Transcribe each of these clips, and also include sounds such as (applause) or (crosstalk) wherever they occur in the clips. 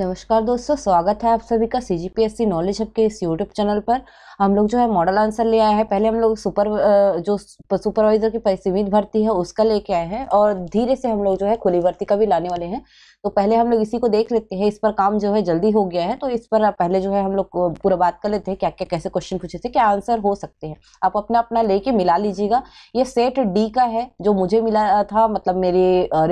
नमस्कार दोस्तों स्वागत है आप सभी का C G P S C knowledge hub के इस यूट्यूब चैनल पर हम लोग जो है मॉडल आंसर ले आए हैं पहले हम लोग सुपर जो सुपरवाइजर की सीमित भर्ती है उसका लेके आए हैं और धीरे से हम लोग जो है खुली भर्ती का भी लाने वाले हैं तो पहले हम लोग इसी को देख लेते हैं इस पर काम जो है जल्दी हो गया है तो इस पर पहले जो है हम लोग पूरा बात कर लेते हैं क्या क्या कैसे क्वेश्चन पूछे थे क्या आंसर हो सकते हैं आप अपना अपना लेके मिला लीजिएगा ये सेट डी का है जो मुझे मिला था मतलब मेरे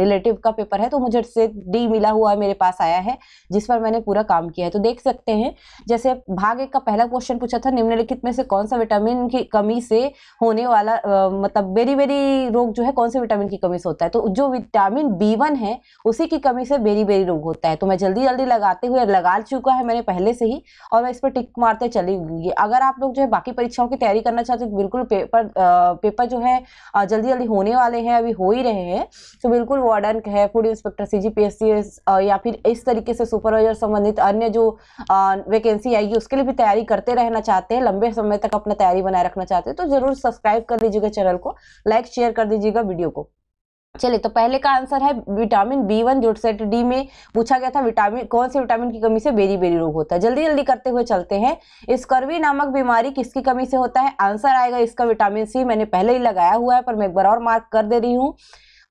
रिलेटिव का पेपर है तो मुझे सेट डी मिला हुआ है मेरे पास आया है जिस पर मैंने पूरा काम किया है तो देख सकते हैं जैसे भाग एक का पहला क्वेश्चन पूछा था निम्नलिखित में से कौन सा विटामिन की कमी से होने वाला मतलब बेरी बेरी रोग जो है कौन से विटामिन की कमी से होता है तो जो विटामिन बी वन है उसी की कमी से बेरी बेरी रोग होता है तो मैं जल्दी जल्दी लगाते हुए लगा चुका है मैंने पहले से ही और मैं इस पर टिक मारते चली गई अगर आप लोग जो है बाकी परीक्षाओं की तैयारी करना चाहते हो तो बिल्कुल पेपर पेपर जो है जल्दी जल्दी होने वाले हैं अभी हो ही रहे हैं तो बिल्कुल वार्डन है फूड इंस्पेक्टर सी या फिर इस तरीके से सुपर सुपरवाइजर संबंधित अन्य जो वैकेंसी आएगी उसके लिए भी तैयारी करते रहना चाहते हैं लंबे समय तक अपना तैयारी बनाए रखना चाहते हैं तो जरूर सब्सक्राइब कर दीजिएगा चैनल को लाइक शेयर कर दीजिएगा वीडियो को चलिए तो पहले का आंसर है विटामिन बी वन जो सेट डी में पूछा गया था विटामिन कौन से विटामिन की कमी से बेरी बेरी रोग होता है जल्दी जल्दी करते हुए चलते हैं स्कर्वी नामक बीमारी किसकी कमी से होता है आंसर आएगा इसका विटामिन सी मैंने पहले ही लगाया हुआ है पर मैं एक बार और मार्क कर दे रही हूँ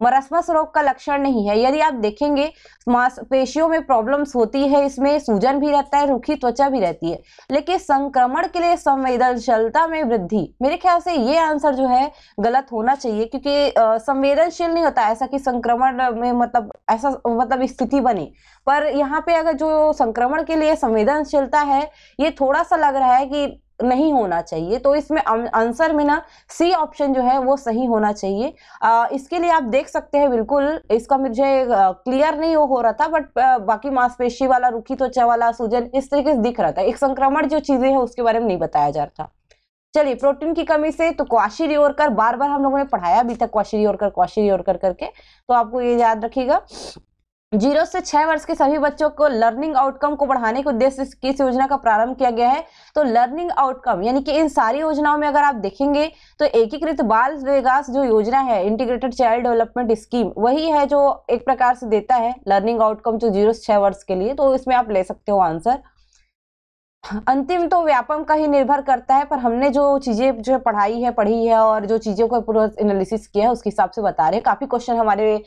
मरसमस रोग का लक्षण नहीं है यदि आप देखेंगे मांसपेशियों में प्रॉब्लम्स होती है इसमें सूजन भी रहता है रूखी त्वचा भी रहती है लेकिन संक्रमण के लिए संवेदनशीलता में वृद्धि मेरे ख्याल से ये आंसर जो है गलत होना चाहिए क्योंकि संवेदनशील नहीं होता ऐसा कि संक्रमण में मतलब ऐसा मतलब स्थिति बने पर यहाँ पे अगर जो संक्रमण के लिए संवेदनशीलता है ये थोड़ा सा लग रहा है कि नहीं होना चाहिए तो इसमें आंसर अं, में ना सी ऑप्शन जो है वो सही होना चाहिए आ, इसके लिए आप देख सकते हैं बिल्कुल इसका मुझे क्लियर नहीं हो रहा था बट बाकी मांसपेशी वाला रुखी त्वचा वाला सूजन इस तरीके से दिख रहा था एक संक्रमण जो चीज़ें हैं उसके बारे में नहीं बताया जा रहा था चलिए प्रोटीन की कमी से तो क्वाशी रिओरकर बार बार हम लोगों ने पढ़ाया अभी तक क्वाशी रिओरकर क्वाशी रिओरकर करके तो आपको ये याद रखिएगा जीरो से छह वर्ष के सभी बच्चों को लर्निंग आउटकम को बढ़ाने के उद्देश्य से इस योजना का प्रारंभ किया गया है तो लर्निंग आउटकम यानी कि इन सारी योजनाओं में अगर आप देखेंगे तो एकीकृत बाल विकास जो योजना है इंटीग्रेटेड चाइल्ड डेवलपमेंट स्कीम वही है जो एक प्रकार से देता है लर्निंग आउटकम जो जीरो से छह वर्ष के लिए तो इसमें आप ले सकते हो आंसर अंतिम तो व्यापम का ही निर्भर करता है पर हमने जो चीज़ें जो पढ़ाई है पढ़ी है और जो चीज़ों को पूरा एनालिसिस किया है उसके हिसाब से बता रहे हैं काफ़ी क्वेश्चन हमारे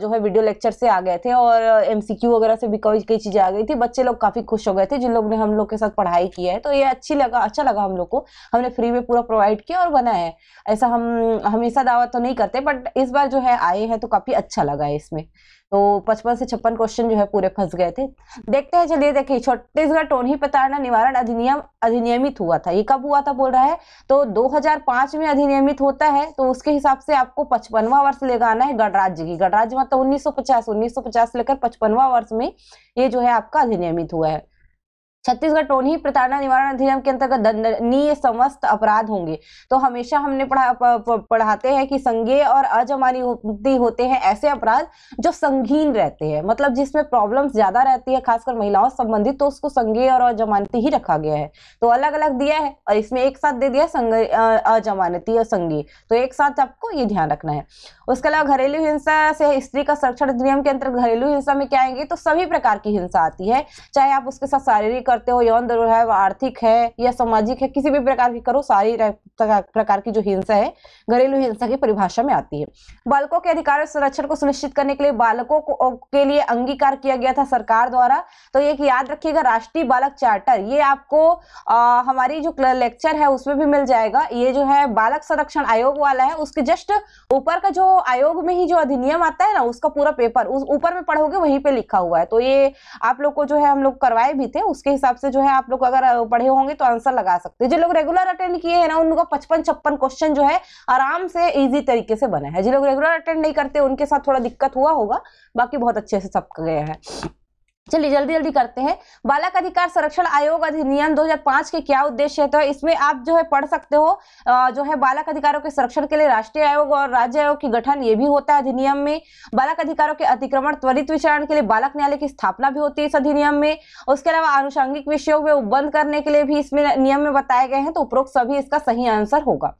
जो है वीडियो लेक्चर से आ गए थे और एमसीक्यू वगैरह से भी कई कई चीज़ें आ गई थी बच्चे लोग काफ़ी खुश हो गए थे जिन लोग ने हम लोग के साथ पढ़ाई की है तो ये अच्छी लगा अच्छा लगा हम लोग को हमने फ्री में पूरा प्रोवाइड किया और बना है ऐसा हम हमेशा दावा तो नहीं करते बट इस बार जो है आए हैं तो काफ़ी अच्छा लगा है इसमें तो पचपन से छप्पन क्वेश्चन जो है पूरे फंस गए थे देखते हैं चलिए देखिए छत्तीसगढ़ टोनही प्रताड़ना निवारण अधिनियम अधिनियमित हुआ था ये कब हुआ था बोल रहा है तो 2005 में अधिनियमित होता है तो उसके हिसाब से आपको पचपनवा वर्ष लेकर आना है गणराज्य की गणराज्य मतलब उन्नीस सौ पचास उन्नीस सौ पचास लेकर पचपनवा वर्ष में ये जो है आपका अधिनियमित हुआ है छत्तीसगढ़ टोनी प्रताड़ना निवारण अधिनियम के अंतर्गत दंडनीय समस्त अपराध होंगे तो हमेशा हमने पढ़ा पढ़ाते हैं कि संज्ञे और अजमानी होते हैं ऐसे अपराध जो संगीन रहते हैं मतलब जिसमें प्रॉब्लम्स ज्यादा रहती है खासकर महिलाओं संबंधित तो उसको संज्ञे और अजमानती ही रखा गया है तो अलग अलग दिया है और इसमें एक साथ दे दिया अजमानती और संज्ञे तो एक साथ आपको ये ध्यान रखना है उसके अलावा घरेलू हिंसा से स्त्री का संरक्षण अधिनियम के अंतर्गत घरेलू हिंसा में क्या आएंगे तो सभी प्रकार की हिंसा आती है चाहे आप उसके साथ शारीरिक करते हो यौन दुर्व्यवहार आर्थिक है या सामाजिक है किसी भी प्रकार की करो सारी प्रकार की जो हिंसा है घरेलू हिंसा की परिभाषा में आती है बालकों के अधिकार और संरक्षण को सुनिश्चित करने के लिए बालकों को के लिए अंगीकार किया गया था सरकार द्वारा तो एक याद रखिएगा राष्ट्रीय बालक चार्टर ये आपको आ, हमारी जो लेक्चर है उसमें भी मिल जाएगा ये जो है बालक संरक्षण आयोग वाला है उसके जस्ट ऊपर का जो आयोग में ही जो अधिनियम आता है ना उसका पूरा पेपर उस ऊपर में पढ़ोगे वहीं पे लिखा हुआ है तो ये आप लोग को जो है हम लोग करवाए भी थे उसके हिसाब हिसाब से जो है आप लोग अगर पढ़े होंगे तो आंसर लगा सकते हैं जो लोग रेगुलर अटेंड किए हैं ना उन लोगों का पचपन छप्पन क्वेश्चन जो है आराम से इजी तरीके से बना है जो लोग रेगुलर अटेंड नहीं करते उनके साथ थोड़ा दिक्कत हुआ होगा बाकी बहुत अच्छे से सब गए है चलिए जल्दी जल्दी करते हैं बालक अधिकार संरक्षण आयोग अधिनियम 2005 के क्या उद्देश्य है तो इसमें आप जो है पढ़ सकते हो जो है बालक अधिकारों के संरक्षण के लिए राष्ट्रीय आयोग और राज्य आयोग की गठन ये भी होता है अधिनियम में बालक अधिकारों के अतिक्रमण त्वरित विचारण के लिए बालक न्यायालय की स्थापना भी होती है इस अधिनियम में उसके अलावा आनुषंगिक विषयों में बंद करने के लिए भी इसमें नियम में बताए गए हैं तो उपरोक्त सभी इसका सही आंसर होगा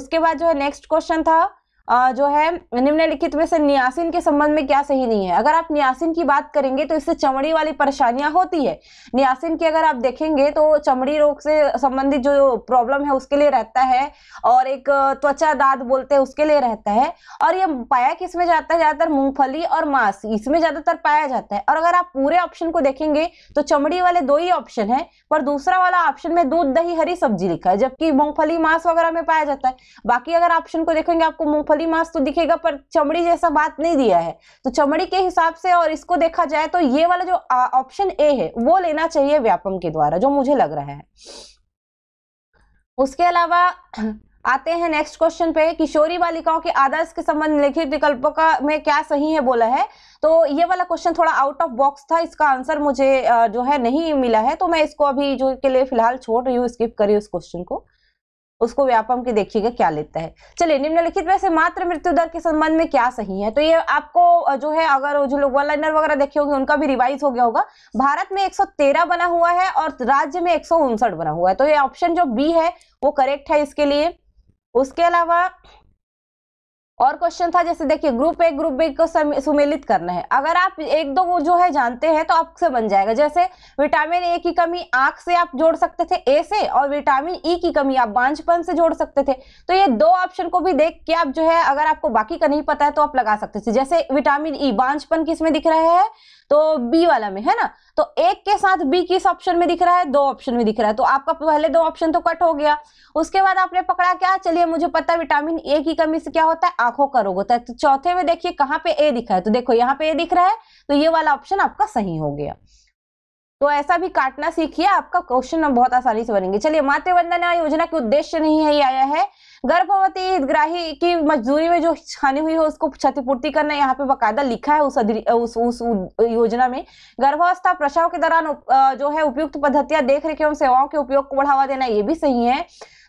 उसके बाद जो है नेक्स्ट क्वेश्चन था जो है निम्नलिखित में से नियासिन के संबंध में क्या सही नहीं है अगर आप नियासिन की बात करेंगे तो इससे चमड़ी वाली परेशानियां होती है नियासिन की अगर आप देखेंगे तो चमड़ी रोग से संबंधित जो प्रॉब्लम है उसके लिए रहता है और एक त्वचा दाद बोलते हैं उसके लिए रहता है और ये पाया किस में जाता है ज़्यादातर मूंगफली और मांस इसमें ज़्यादातर पाया जाता है और अगर आप पूरे ऑप्शन को देखेंगे तो चमड़ी वाले दो ही ऑप्शन है पर दूसरा वाला ऑप्शन में दूध दही हरी सब्जी लिखा है जबकि मूंगफली मांस वगैरह में पाया जाता है बाकी अगर ऑप्शन को देखेंगे आपको मूंगफली खाली मांस तो दिखेगा पर चमड़ी जैसा बात नहीं दिया है तो चमड़ी के हिसाब से और इसको देखा जाए तो ये वाला जो ऑप्शन ए है वो लेना चाहिए व्यापम के द्वारा जो मुझे लग रहा है उसके अलावा आते हैं नेक्स्ट क्वेश्चन पे किशोरी बालिकाओं के आदर्श के संबंध लिखित विकल्पों का में क्या सही है बोला है तो ये वाला क्वेश्चन थोड़ा आउट ऑफ बॉक्स था इसका आंसर मुझे जो है नहीं मिला है तो मैं इसको अभी जो के लिए फिलहाल छोड़ रही हूँ स्किप करी उस क्वेश्चन को उसको व्यापम की देखिएगा क्या लेता है चलिए निम्नलिखित में से मात्र मृत्यु दर के संबंध में क्या सही है तो ये आपको जो है अगर जो लोग वन लाइनर वगैरह देखे होंगे उनका भी रिवाइज हो गया होगा भारत में 113 बना हुआ है और राज्य में एक बना हुआ है तो ये ऑप्शन जो बी है वो करेक्ट है इसके लिए उसके अलावा और क्वेश्चन था जैसे देखिए ग्रुप ए ग्रुप बी को सुमेलित करना है अगर आप एक दो वो जो है जानते हैं तो आपसे बन जाएगा जैसे विटामिन ए की कमी आंख से आप जोड़ सकते थे ए से और विटामिन ई e की कमी आप बांझपन से जोड़ सकते थे तो ये दो ऑप्शन को भी देख के आप जो है अगर आपको बाकी का नहीं पता है तो आप लगा सकते थे जैसे विटामिन ई e, बांझपन किस में दिख रहा है तो बी वाला में है ना तो एक के साथ बी किस ऑप्शन में दिख रहा है दो ऑप्शन में दिख रहा है तो आपका पहले दो ऑप्शन तो कट हो गया उसके बाद आपने पकड़ा क्या चलिए मुझे पता है विटामिन ए की कमी से क्या होता है आंखों का रोग होता है तो चौथे में देखिए कहाँ पे ए दिखा है तो देखो यहाँ पे ए दिख रहा है तो ये वाला ऑप्शन आपका सही हो गया तो ऐसा भी काटना सीखिए आपका क्वेश्चन बहुत आसानी से बनेंगे चलिए मातृवंदना योजना के उद्देश्य नहीं है ये आया है गर्भवती हितग्राही की मजदूरी में जो हानि हुई है उसको क्षतिपूर्ति करना यहाँ पे बकायदा लिखा है उस उस, उस योजना में गर्भावस्था प्रसव के दौरान जो है उपयुक्त पद्धतियां देख रेख एवं सेवाओं के उपयोग को बढ़ावा देना ये भी सही है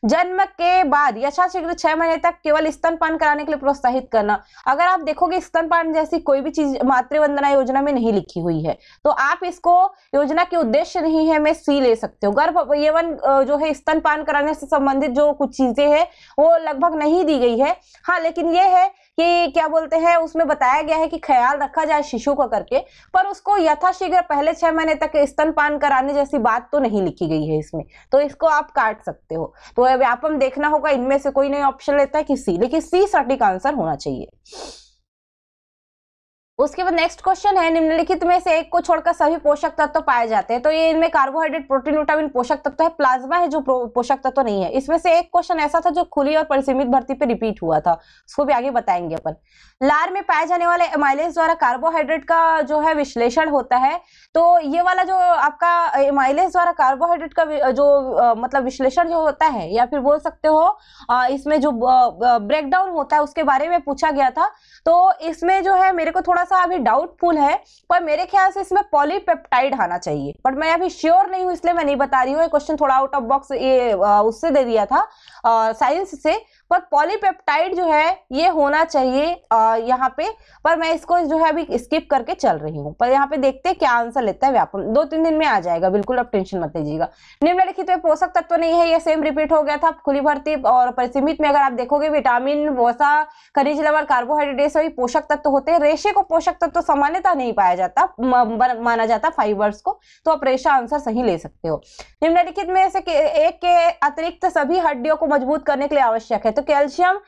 जन्म के बाद यशाशीघ्र छह महीने तक केवल स्तनपान कराने के लिए प्रोत्साहित करना अगर आप देखोगे स्तनपान जैसी कोई भी चीज मातृवंदना योजना में नहीं लिखी हुई है तो आप इसको योजना के उद्देश्य नहीं है मैं सी ले सकते हो गर्भ यवन जो है स्तनपान कराने से संबंधित जो कुछ चीजें हैं वो लगभग नहीं दी गई है हाँ लेकिन ये है कि क्या बोलते हैं उसमें बताया गया है कि ख्याल रखा जाए शिशु का करके पर उसको यथाशीघ्र पहले छह महीने तक स्तनपान कराने जैसी बात तो नहीं लिखी गई है इसमें तो इसको आप काट सकते हो तो व्यापम देखना होगा इनमें से कोई नहीं ऑप्शन लेता है कि सी लेकिन सी सटीक आंसर होना चाहिए उसके बाद नेक्स्ट क्वेश्चन है निम्नलिखित में से एक को छोड़कर सभी पोषक तत्व तो पाए जाते हैं तो ये इनमें कार्बोहाइड्रेट प्रोटीन विटामिन पोषक तत्व तो है प्लाज्मा है जो पोषक तत्व तो नहीं है इसमें से एक क्वेश्चन ऐसा था जो खुली और परिसीमित भर्ती पे रिपीट हुआ था उसको भी आगे बताएंगे अपन लार में पाए जाने वाले एमाइलेज द्वारा कार्बोहाइड्रेट का जो है विश्लेषण होता है तो ये वाला जो आपका एमाइलेज द्वारा कार्बोहाइड्रेट का जो मतलब विश्लेषण जो होता है या फिर बोल सकते हो इसमें जो ब्रेकडाउन होता है उसके बारे में पूछा गया था तो इसमें जो है मेरे को थोड़ा सा अभी डाउटफुल है पर मेरे ख्याल से इसमें पॉलीपेप्टाइड आना चाहिए बट मैं अभी श्योर नहीं हूँ इसलिए मैं नहीं बता रही हूँ क्वेश्चन थोड़ा आउट ऑफ बॉक्स ये उससे दे दिया था साइंस से पर पॉलीपेप्टाइड जो है ये होना चाहिए यहाँ पे पर मैं इसको जो है अभी स्किप करके चल रही हूँ पर यहाँ पे देखते हैं क्या आंसर लेता है व्यापम दो तीन दिन में आ जाएगा बिल्कुल अब टेंशन मत लीजिएगा निम्नलिखित में पोषक तत्व नहीं है यह सेम रिपीट हो गया था खुली भर्ती और परिसीमित में अगर आप देखोगे विटामिन वसा खनिज लवर कार्बोहाइड्रेट सभी पोषक तत्व होते हैं रेशे को पोषक तत्व सामान्यता नहीं पाया जाता माना जाता फाइबर्स को तो आप रेशा आंसर सही ले सकते हो निम्नलिखित में से एक के अतिरिक्त सभी हड्डियों को मजबूत करने के लिए आवश्यक है तो कैल्शियम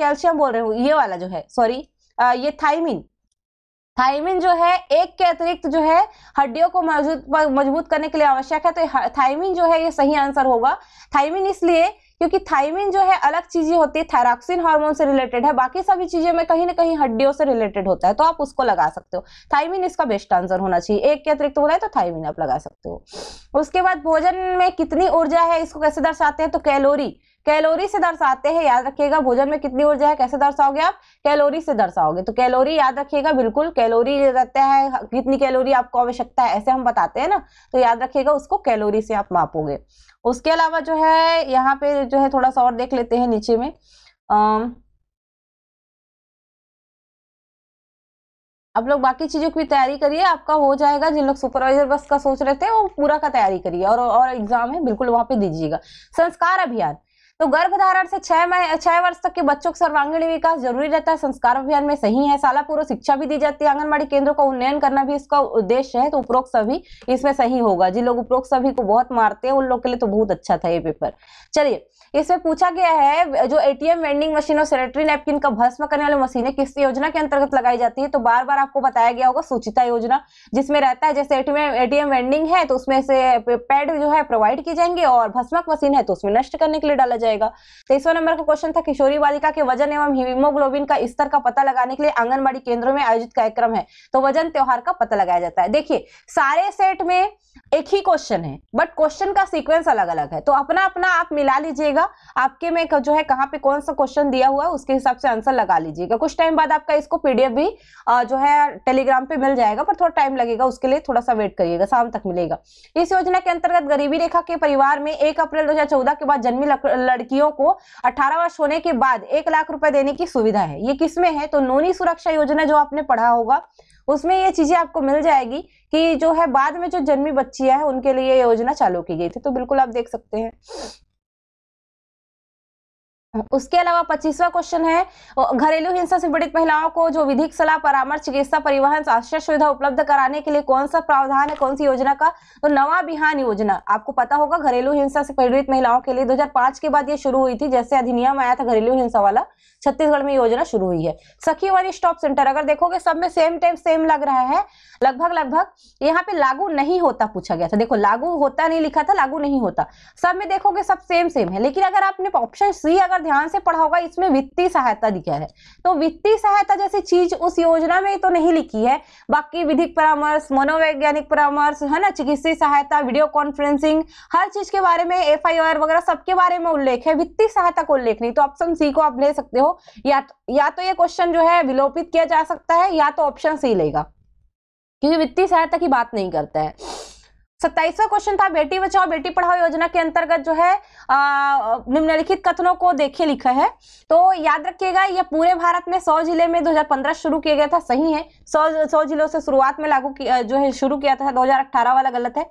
कैल्शियम बोल रहे हो ये वाला जो है सॉरी ये थाइमिन थाइमिन जो है एक के अतिरिक्त जो है हड्डियों को मजबूत मजबूत करने के लिए आवश्यक है तो थाइमिन जो है ये सही आंसर होगा थाइमिन इसलिए क्योंकि थाइमिन जो है अलग चीजें होती है थायरॉक्सिन हार्मोन से रिलेटेड है बाकी सभी चीजें में कहीं ना कहीं हड्डियों से रिलेटेड होता है तो आप उसको लगा सकते हो थाइमिन इसका बेस्ट आंसर होना चाहिए एक के अतिरिक्त बोला है तो थाइमिन आप लगा सकते हो उसके बाद भोजन में कितनी ऊर्जा है इसको कैसे दर्शाते हैं तो कैलोरी कैलोरी से दर्शाते हैं याद रखिएगा भोजन में कितनी ऊर्जा है कैसे दर्शाओगे आप कैलोरी से दर्शाओगे तो कैलोरी याद रखिएगा बिल्कुल कैलोरी रहता है कितनी कैलोरी आपको आवश्यकता है ऐसे हम बताते हैं ना तो याद रखिएगा उसको कैलोरी से आप मापोगे उसके अलावा जो है यहाँ पे जो है थोड़ा सा और देख लेते हैं नीचे में आप लोग बाकी चीज़ों की भी तैयारी करिए आपका हो जाएगा जिन लोग सुपरवाइजर बस का सोच रहे थे वो पूरा का तैयारी करिए और और एग्जाम है बिल्कुल वहां पे दीजिएगा संस्कार अभियान तो गर्भधारण से छह छह वर्ष तक के बच्चों का सर्वांगीण विकास जरूरी रहता है संस्कार अभियान में सही है साला पूर्व शिक्षा भी दी जाती है आंगनबाड़ी केंद्रों का उन्नयन करना भी इसका उद्देश्य है तो उपरोक्त सभी इसमें सही होगा जिन लोग उपरोक्त सभी को बहुत मारते हैं उन लोग के लिए तो बहुत अच्छा था ये पेपर चलिए इसमें पूछा गया है जो एटीएम वेंडिंग मशीन और सेनेटरी नैपकिन का भस्म करने वाली मशीनें किस योजना के अंतर्गत लगाई जाती है तो बार बार आपको बताया गया होगा सूचिता योजना जिसमें रहता है जैसे एटीएम एटीएम वेंडिंग है तो उसमें से पैड जो है प्रोवाइड किए जाएंगे और भस्मक मशीन है तो उसमें नष्ट करने के लिए डाला जाएगा तेईसवा नंबर का क्वेश्चन था किशोरी बालिका के वजन एवं हिमोग्लोबिन का स्तर का पता लगाने के लिए आंगनबाड़ी केंद्रों में आयोजित कार्यक्रम है तो वजन त्योहार का पता लगाया जाता है देखिए सारे सेट में एक ही क्वेश्चन है बट क्वेश्चन का सीक्वेंस अलग अलग है तो अपना अपना आप मिला लीजिएगा आपके में जो है कहाँ पे कौन सा क्वेश्चन दिया हुआ है उसके हिसाब से आंसर लगा लीजिएगा कुछ टाइम बाद आपका इसको पीडीएफ भी जो है टेलीग्राम पे मिल जाएगा पर थोड़ा टाइम लगेगा उसके लिए थोड़ा सा वेट करिएगा शाम तक मिलेगा इस योजना के अंतर्गत गरीबी रेखा के परिवार में एक अप्रैल दो के बाद जन्मी लड़कियों को 18 वर्ष होने के बाद एक लाख रुपए देने की सुविधा है ये किसमें है तो नोनी सुरक्षा योजना जो आपने पढ़ा होगा उसमें ये चीजें आपको मिल जाएगी कि जो है बाद में जो जन्मी बच्चियां हैं उनके लिए योजना चालू की गई थी तो बिल्कुल आप देख सकते हैं उसके अलावा पच्चीसवा क्वेश्चन है घरेलू हिंसा से पीड़ित महिलाओं को जो विधिक सलाह परामर्श चिकित्सा परिवहन स्वास्थ्य सुविधा उपलब्ध कराने के लिए कौन सा प्रावधान है कौन सी योजना का तो नवा बिहान योजना आपको पता होगा घरेलू हिंसा से पीड़ित महिलाओं के लिए 2005 के बाद ये शुरू हुई थी जैसे अधिनियम आया था घरेलू हिंसा वाला छत्तीसगढ़ में योजना शुरू हुई है सखी वन स्टॉप सेंटर अगर देखोगे सब में सेम टाइम सेम लग रहा है लगभग लगभग यहाँ पे लागू नहीं होता पूछा गया था देखो लागू होता नहीं लिखा था लागू नहीं होता सब में देखोगे सब सेम सेम है लेकिन अगर आपने ऑप्शन सी अगर ध्यान से पढ़ा होगा इसमें वित्तीय सहायता दिया है तो वित्तीय सहायता जैसी चीज उस योजना में तो नहीं लिखी है बाकी विधिक परामर्श मनोवैज्ञानिक परामर्श है ना चिकित्सीय सहायता वीडियो कॉन्फ्रेंसिंग हर चीज के बारे में एफ वगैरह सबके बारे में उल्लेख है वित्तीय सहायता को उल्लेख नहीं तो ऑप्शन सी को आप ले सकते हो या तो, या तो ये क्वेश्चन जो है विलोपित किया जा सकता है या तो ऑप्शन सी लेगा क्योंकि वित्तीय सहायता की बात नहीं करता है सत्ताईसवा क्वेश्चन था बेटी बचाओ बेटी पढ़ाओ योजना के अंतर्गत जो है निम्नलिखित कथनों को देखे लिखा है तो याद रखिएगा ये पूरे भारत में 100 जिले में 2015 शुरू किया गया था सही है 100 100 जिलों से शुरुआत में लागू जो है शुरू किया था 2018 वाला गलत है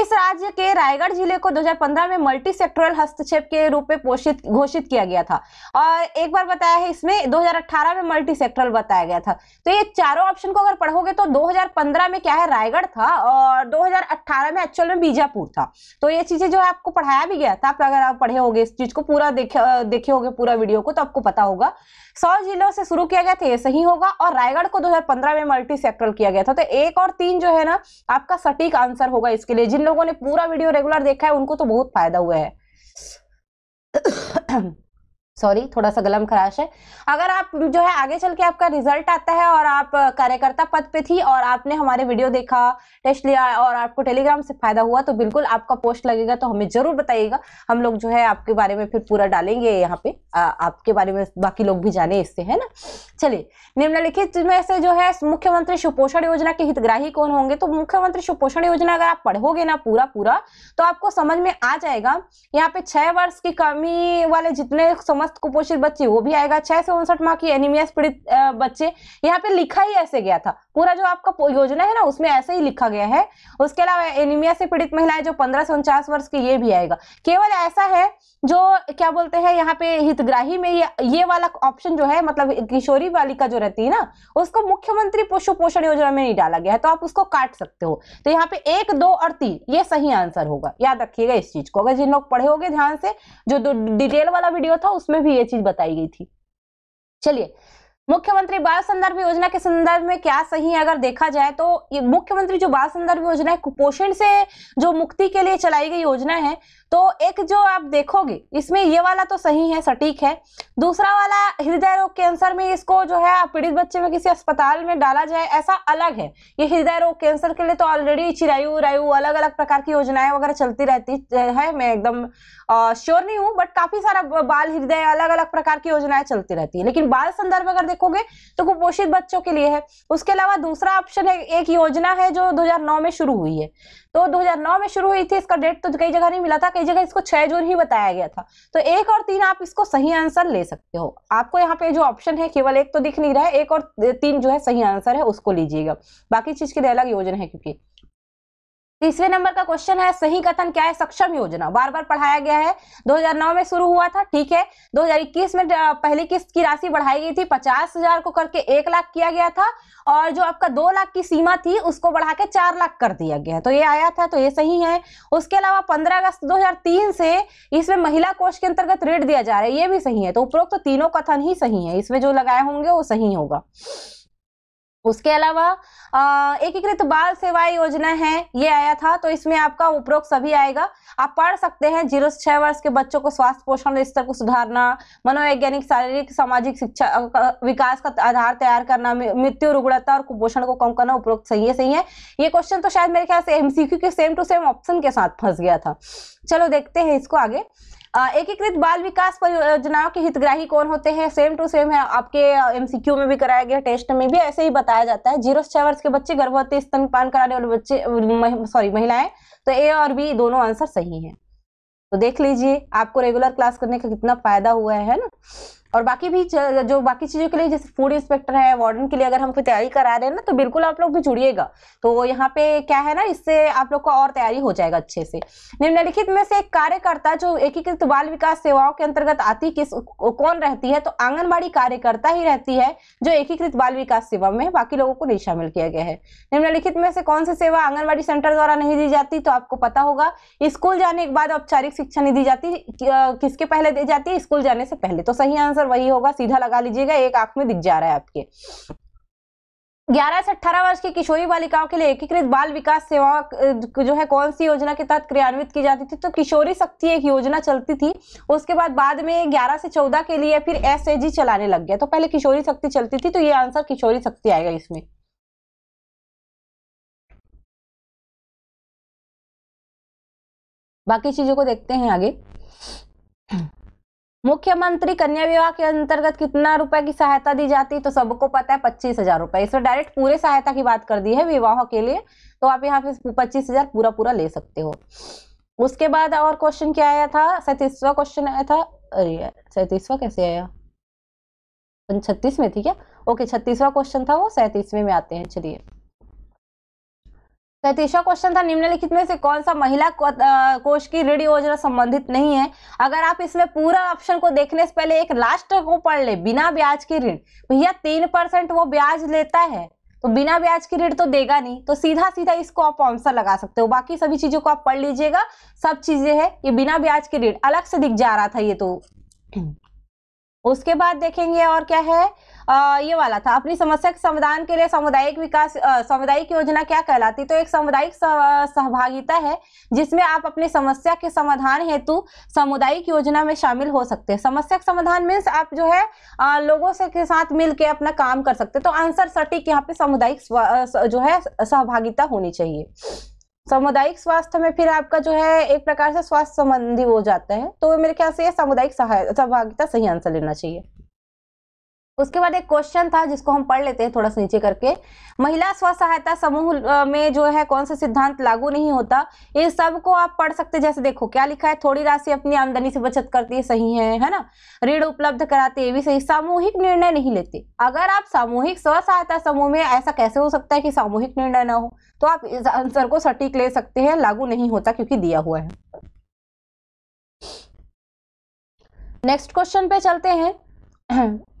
इस राज्य के रायगढ़ जिले को 2015 में मल्टी सेक्टोरल हस्तक्षेप के रूप में पोषित घोषित किया गया था और एक बार बताया है इसमें 2018 में मल्टी सेक्टोरल बताया गया था तो ये चारों ऑप्शन को अगर पढ़ोगे तो 2015 में क्या है रायगढ़ था और 2018 में एक्चुअल में बीजापुर था तो ये चीजें जो है आपको पढ़ाया भी गया था आप अगर आप पढ़े होगे इस चीज को पूरा देखे देखे होगे पूरा वीडियो को तो आपको पता होगा सौ जिलों से शुरू किया गया था ये सही होगा और रायगढ़ को 2015 में मल्टी सेक्टरल किया गया था तो एक और तीन जो है ना आपका सटीक आंसर होगा इसके लिए जिन लोगों ने पूरा वीडियो रेगुलर देखा है उनको तो बहुत फायदा हुआ है सॉरी थोड़ा सा गलम खराश है अगर आप जो है आगे चल के आपका रिजल्ट आता है और आप कार्यकर्ता पद पे थी और आपने हमारे वीडियो देखा टेस्ट लिया और आपको टेलीग्राम से फायदा हुआ तो बिल्कुल आपका पोस्ट लगेगा तो हमें जरूर बताइएगा हम लोग जो है आपके बारे में फिर पूरा डालेंगे यहाँ पे आ, आपके बारे में बाकी लोग भी जाने इससे है ना चलिए निम्नलिखित में से जो है मुख्यमंत्री सुपोषण योजना के हितग्राही कौन होंगे तो मुख्यमंत्री सुपोषण योजना अगर आप पढ़ोगे ना पूरा पूरा तो आपको समझ में आ जाएगा यहाँ पे छह वर्ष की कमी वाले जितने समझ स्वस्थ कुपोषित बच्चे वो भी आएगा छह से उनसठ माह की एनिमिया पीड़ित बच्चे यहाँ पे लिखा ही ऐसे गया था पूरा जो आपका योजना है ना उसमें ऐसे ही लिखा गया है उसके अलावा एनीमिया से पीड़ित महिलाएं जो पंद्रह से उनचास वर्ष की ये भी आएगा केवल ऐसा है जो क्या बोलते हैं यहाँ पे हितग्राही में ये ये वाला ऑप्शन जो है मतलब किशोरी बालिका जो रहती है ना उसको मुख्यमंत्री पशु पोषण योजना में नहीं डाला गया है तो आप उसको काट सकते हो तो यहाँ पे एक दो और तीन ये सही आंसर होगा याद रखिएगा इस चीज को अगर जिन लोग पढ़े होंगे ध्यान से जो डिटेल वाला वीडियो था उसमें भी ये चीज बताई गई थी चलिए मुख्यमंत्री बाल संदर्भ योजना के संदर्भ में क्या सही है अगर देखा जाए तो ये मुख्यमंत्री जो बाल संदर्भ योजना है कुपोषण से जो मुक्ति के लिए चलाई गई योजना है तो एक जो आप देखोगे इसमें ये वाला तो सही है सटीक है दूसरा वाला हृदय रोग कैंसर में इसको जो है पीड़ित बच्चे में किसी अस्पताल में डाला जाए ऐसा अलग है ये हृदय रोग कैंसर के लिए तो ऑलरेडी चिरायु रायु अलग अलग प्रकार की योजनाएं वगैरह चलती रहती है मैं एकदम श्योर नहीं हूँ बट काफी सारा बाल हृदय अलग अलग प्रकार की योजनाएं चलती रहती है लेकिन बाल संदर्भ अगर देखोगे तो कुपोषित बच्चों के लिए है उसके अलावा दूसरा ऑप्शन है एक योजना है जो 2009 में शुरू हुई है तो 2009 में शुरू हुई थी इसका डेट तो कई जगह नहीं मिला था कई जगह इसको छह जून ही बताया गया था तो एक और तीन आप इसको सही आंसर ले सकते हो आपको यहाँ पे जो ऑप्शन है केवल एक तो दिख नहीं रहा है एक और तीन जो है सही आंसर है उसको लीजिएगा बाकी चीज के लिए अलग योजना है क्योंकि तीसरे नंबर का क्वेश्चन है सही कथन क्या है सक्षम योजना बार बार पढ़ाया गया है 2009 में शुरू हुआ था ठीक है 2021 में पहली किस्त की राशि बढ़ाई गई थी पचास हजार को करके एक लाख किया गया था और जो आपका दो लाख की सीमा थी उसको बढ़ा के चार लाख कर दिया गया तो ये आया था तो ये सही है उसके अलावा पंद्रह अगस्त दो से इसमें महिला कोष के अंतर्गत रेट दिया जा रहा है ये भी सही है तो उपरोक्त तो तीनों कथन ही सही है इसमें जो लगाए होंगे वो सही होगा उसके अलावा एकीकृत बाल सेवा योजना है ये आया था तो इसमें आपका उपरोक्त सभी आएगा आप पढ़ सकते हैं जीरो से छह वर्ष के बच्चों को स्वास्थ्य पोषण स्तर को सुधारना मनोवैज्ञानिक शारीरिक सामाजिक शिक्षा विकास का आधार तैयार करना मृत्यु रुग्णता और कुपोषण को कम करना उपरोक्त सही है सही है ये क्वेश्चन तो शायद मेरे ख्याल से एमसीक्यू के सेम टू सेम ऑप्शन के साथ फंस गया था चलो देखते हैं इसको आगे एकीकृत बाल विकास परियोजनाओं के हितग्राही कौन होते हैं सेम टू सेम है आपके एमसीक्यू में भी कराया गया टेस्ट में भी ऐसे ही बताया जाता है जीरो से छह वर्ष के बच्चे गर्भवती स्तनपान कराने वाले बच्चे सॉरी महिलाएं तो ए और बी दोनों आंसर सही है तो देख लीजिए आपको रेगुलर क्लास करने का कितना फायदा हुआ है, है ना और बाकी भी जो बाकी चीज़ों के लिए जैसे फूड इंस्पेक्टर है वार्डन के लिए अगर हम कोई तैयारी करा रहे हैं ना तो बिल्कुल आप लोग भी जुड़िएगा तो यहाँ पे क्या है ना इससे आप लोग का और तैयारी हो जाएगा अच्छे से निम्नलिखित में से एक कार्यकर्ता जो एकीकृत बाल विकास सेवाओं के अंतर्गत आती किस कौन रहती है तो आंगनबाड़ी कार्यकर्ता ही रहती है जो एकीकृत बाल विकास सेवा में बाकी लोगों को नहीं शामिल किया गया है निम्नलिखित में से कौन सी सेवा आंगनबाड़ी सेंटर द्वारा नहीं दी जाती तो आपको पता होगा स्कूल जाने के बाद औपचारिक शिक्षा नहीं दी जाती किसके पहले दी जाती है स्कूल जाने से पहले तो सही आंसर आंसर वही होगा सीधा लगा लीजिएगा एक आंख में दिख जा रहा है आपके 11 से 18 वर्ष की किशोरी बालिकाओं के लिए एकीकृत बाल विकास सेवा जो है कौन सी योजना के तहत क्रियान्वित की जाती थी तो किशोरी शक्ति एक योजना चलती थी उसके बाद बाद में 11 से 14 के लिए फिर एस चलाने लग गया तो पहले किशोरी शक्ति चलती थी तो ये आंसर किशोरी शक्ति आएगा इसमें बाकी चीजों को देखते हैं आगे मुख्यमंत्री कन्या विवाह के अंतर्गत कितना रुपए की सहायता दी जाती है तो सबको पता है पच्चीस हजार रुपए इसमें डायरेक्ट पूरे सहायता की बात कर दी है विवाह के लिए तो आप यहाँ पे पच्चीस हजार पूरा पूरा ले सकते हो उसके बाद और क्वेश्चन क्या आया था सैतीसवा क्वेश्चन आया था अरे सैतीसवा कैसे आया छत्तीस में थी क्या ओके छत्तीसवा क्वेश्चन था वो सैतीसवें में आते हैं चलिए तो तीसरा क्वेश्चन था निम्नलिखित में से कौन सा महिला कोष की ऋण योजना संबंधित नहीं है अगर आप इसमें पूरा ऑप्शन को देखने से पहले एक लास्ट को पढ़ ले बिना ब्याज की ऋण भैया तीन परसेंट वो ब्याज लेता है तो बिना ब्याज की ऋण तो देगा नहीं तो सीधा सीधा इसको आप आंसर लगा सकते हो बाकी सभी चीजों को आप पढ़ लीजिएगा सब चीजें है ये बिना ब्याज की ऋण अलग से दिख जा रहा था ये तो (clears throat) उसके बाद देखेंगे और क्या है ये वाला था अपनी समस्या के समाधान के लिए सामुदायिक विकास सामुदायिक योजना क्या कहलाती तो एक सामुदायिक सहभागिता है जिसमें आप अपनी समस्या के समाधान हेतु सामुदायिक योजना में शामिल हो सकते हैं समस्या के समाधान मीन्स आप जो है आ, लोगों से के साथ मिलकर अपना काम कर सकते तो आंसर सटीक यहाँ पे सामुदायिक जो है सहभागिता होनी चाहिए सामुदायिक स्वास्थ्य में फिर आपका जो है एक प्रकार से स्वास्थ्य संबंधी हो जाता है तो मेरे ख्याल से सामुदायिक सहभागिता सही आंसर लेना चाहिए उसके बाद एक क्वेश्चन था जिसको हम पढ़ लेते हैं थोड़ा सा नीचे करके महिला स्व सहायता समूह में जो है कौन सा सिद्धांत लागू नहीं होता ये सब को आप पढ़ सकते जैसे देखो क्या लिखा है थोड़ी राशि अपनी आमदनी से बचत करती है सही है है ना ऋण उपलब्ध कराते ये भी सही सामूहिक निर्णय नहीं लेते अगर आप सामूहिक स्व सहायता समूह में ऐसा कैसे हो सकता है कि सामूहिक निर्णय ना हो तो आप इस आंसर को सटीक ले सकते हैं लागू नहीं होता क्योंकि दिया हुआ है नेक्स्ट क्वेश्चन पे चलते हैं (clears throat)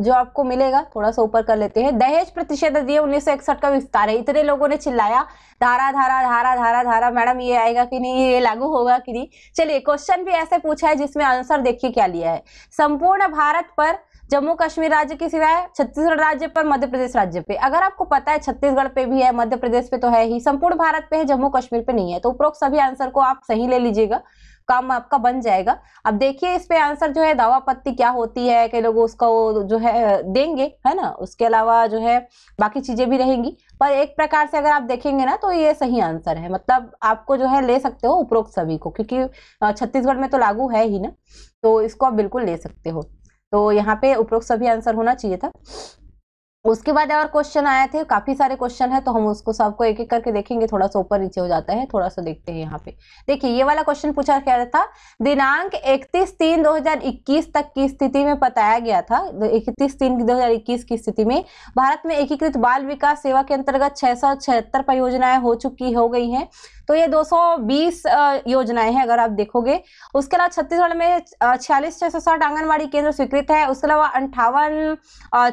जो आपको मिलेगा थोड़ा सा ऊपर कर लेते हैं दहेज प्रतिशत दिए उन्नीस का विस्तार है इतने लोगों ने चिल्लाया धारा धारा धारा धारा धारा मैडम ये आएगा कि नहीं ये लागू होगा कि नहीं चलिए क्वेश्चन भी ऐसे पूछा है जिसमें आंसर देखिए क्या लिया है संपूर्ण भारत पर जम्मू कश्मीर राज्य के सिवाय छत्तीसगढ़ राज्य पर मध्य प्रदेश राज्य पे अगर आपको पता है छत्तीसगढ़ पे भी है मध्य प्रदेश पे तो है ही संपूर्ण भारत पे है जम्मू कश्मीर पे नहीं है तो उपरोक्त सभी आंसर को आप सही ले लीजिएगा काम आपका बन जाएगा अब देखिए इस पे आंसर जो है दावा पत्ती क्या होती है कई लोग उसको जो है देंगे है ना उसके अलावा जो है बाकी चीजें भी रहेंगी पर एक प्रकार से अगर आप देखेंगे ना तो ये सही आंसर है मतलब आपको जो है ले सकते हो उपरोक्त सभी को क्योंकि छत्तीसगढ़ में तो लागू है ही ना तो इसको आप बिल्कुल ले सकते हो तो यहाँ पे उपरोक्त सभी आंसर होना चाहिए था उसके बाद और क्वेश्चन आए थे काफी सारे क्वेश्चन है तो हम उसको सबको एक एक करके देखेंगे थोड़ा सा ऊपर नीचे हो जाता है थोड़ा सा देखते हैं यहाँ पे देखिए ये वाला क्वेश्चन पूछा क्या था दिनांक 31 तीन 2021 तक की स्थिति में बताया गया था 31 तीन 2021 की स्थिति में भारत में एकीकृत बाल विकास सेवा के अंतर्गत छह परियोजनाएं हो चुकी हो गई है तो ये दो योजनाएं हैं अगर आप देखोगे उसके अलावा छत्तीसगढ़ में छियालीस छह आंगनबाड़ी केंद्र स्वीकृत है उसके अलावा अंठावन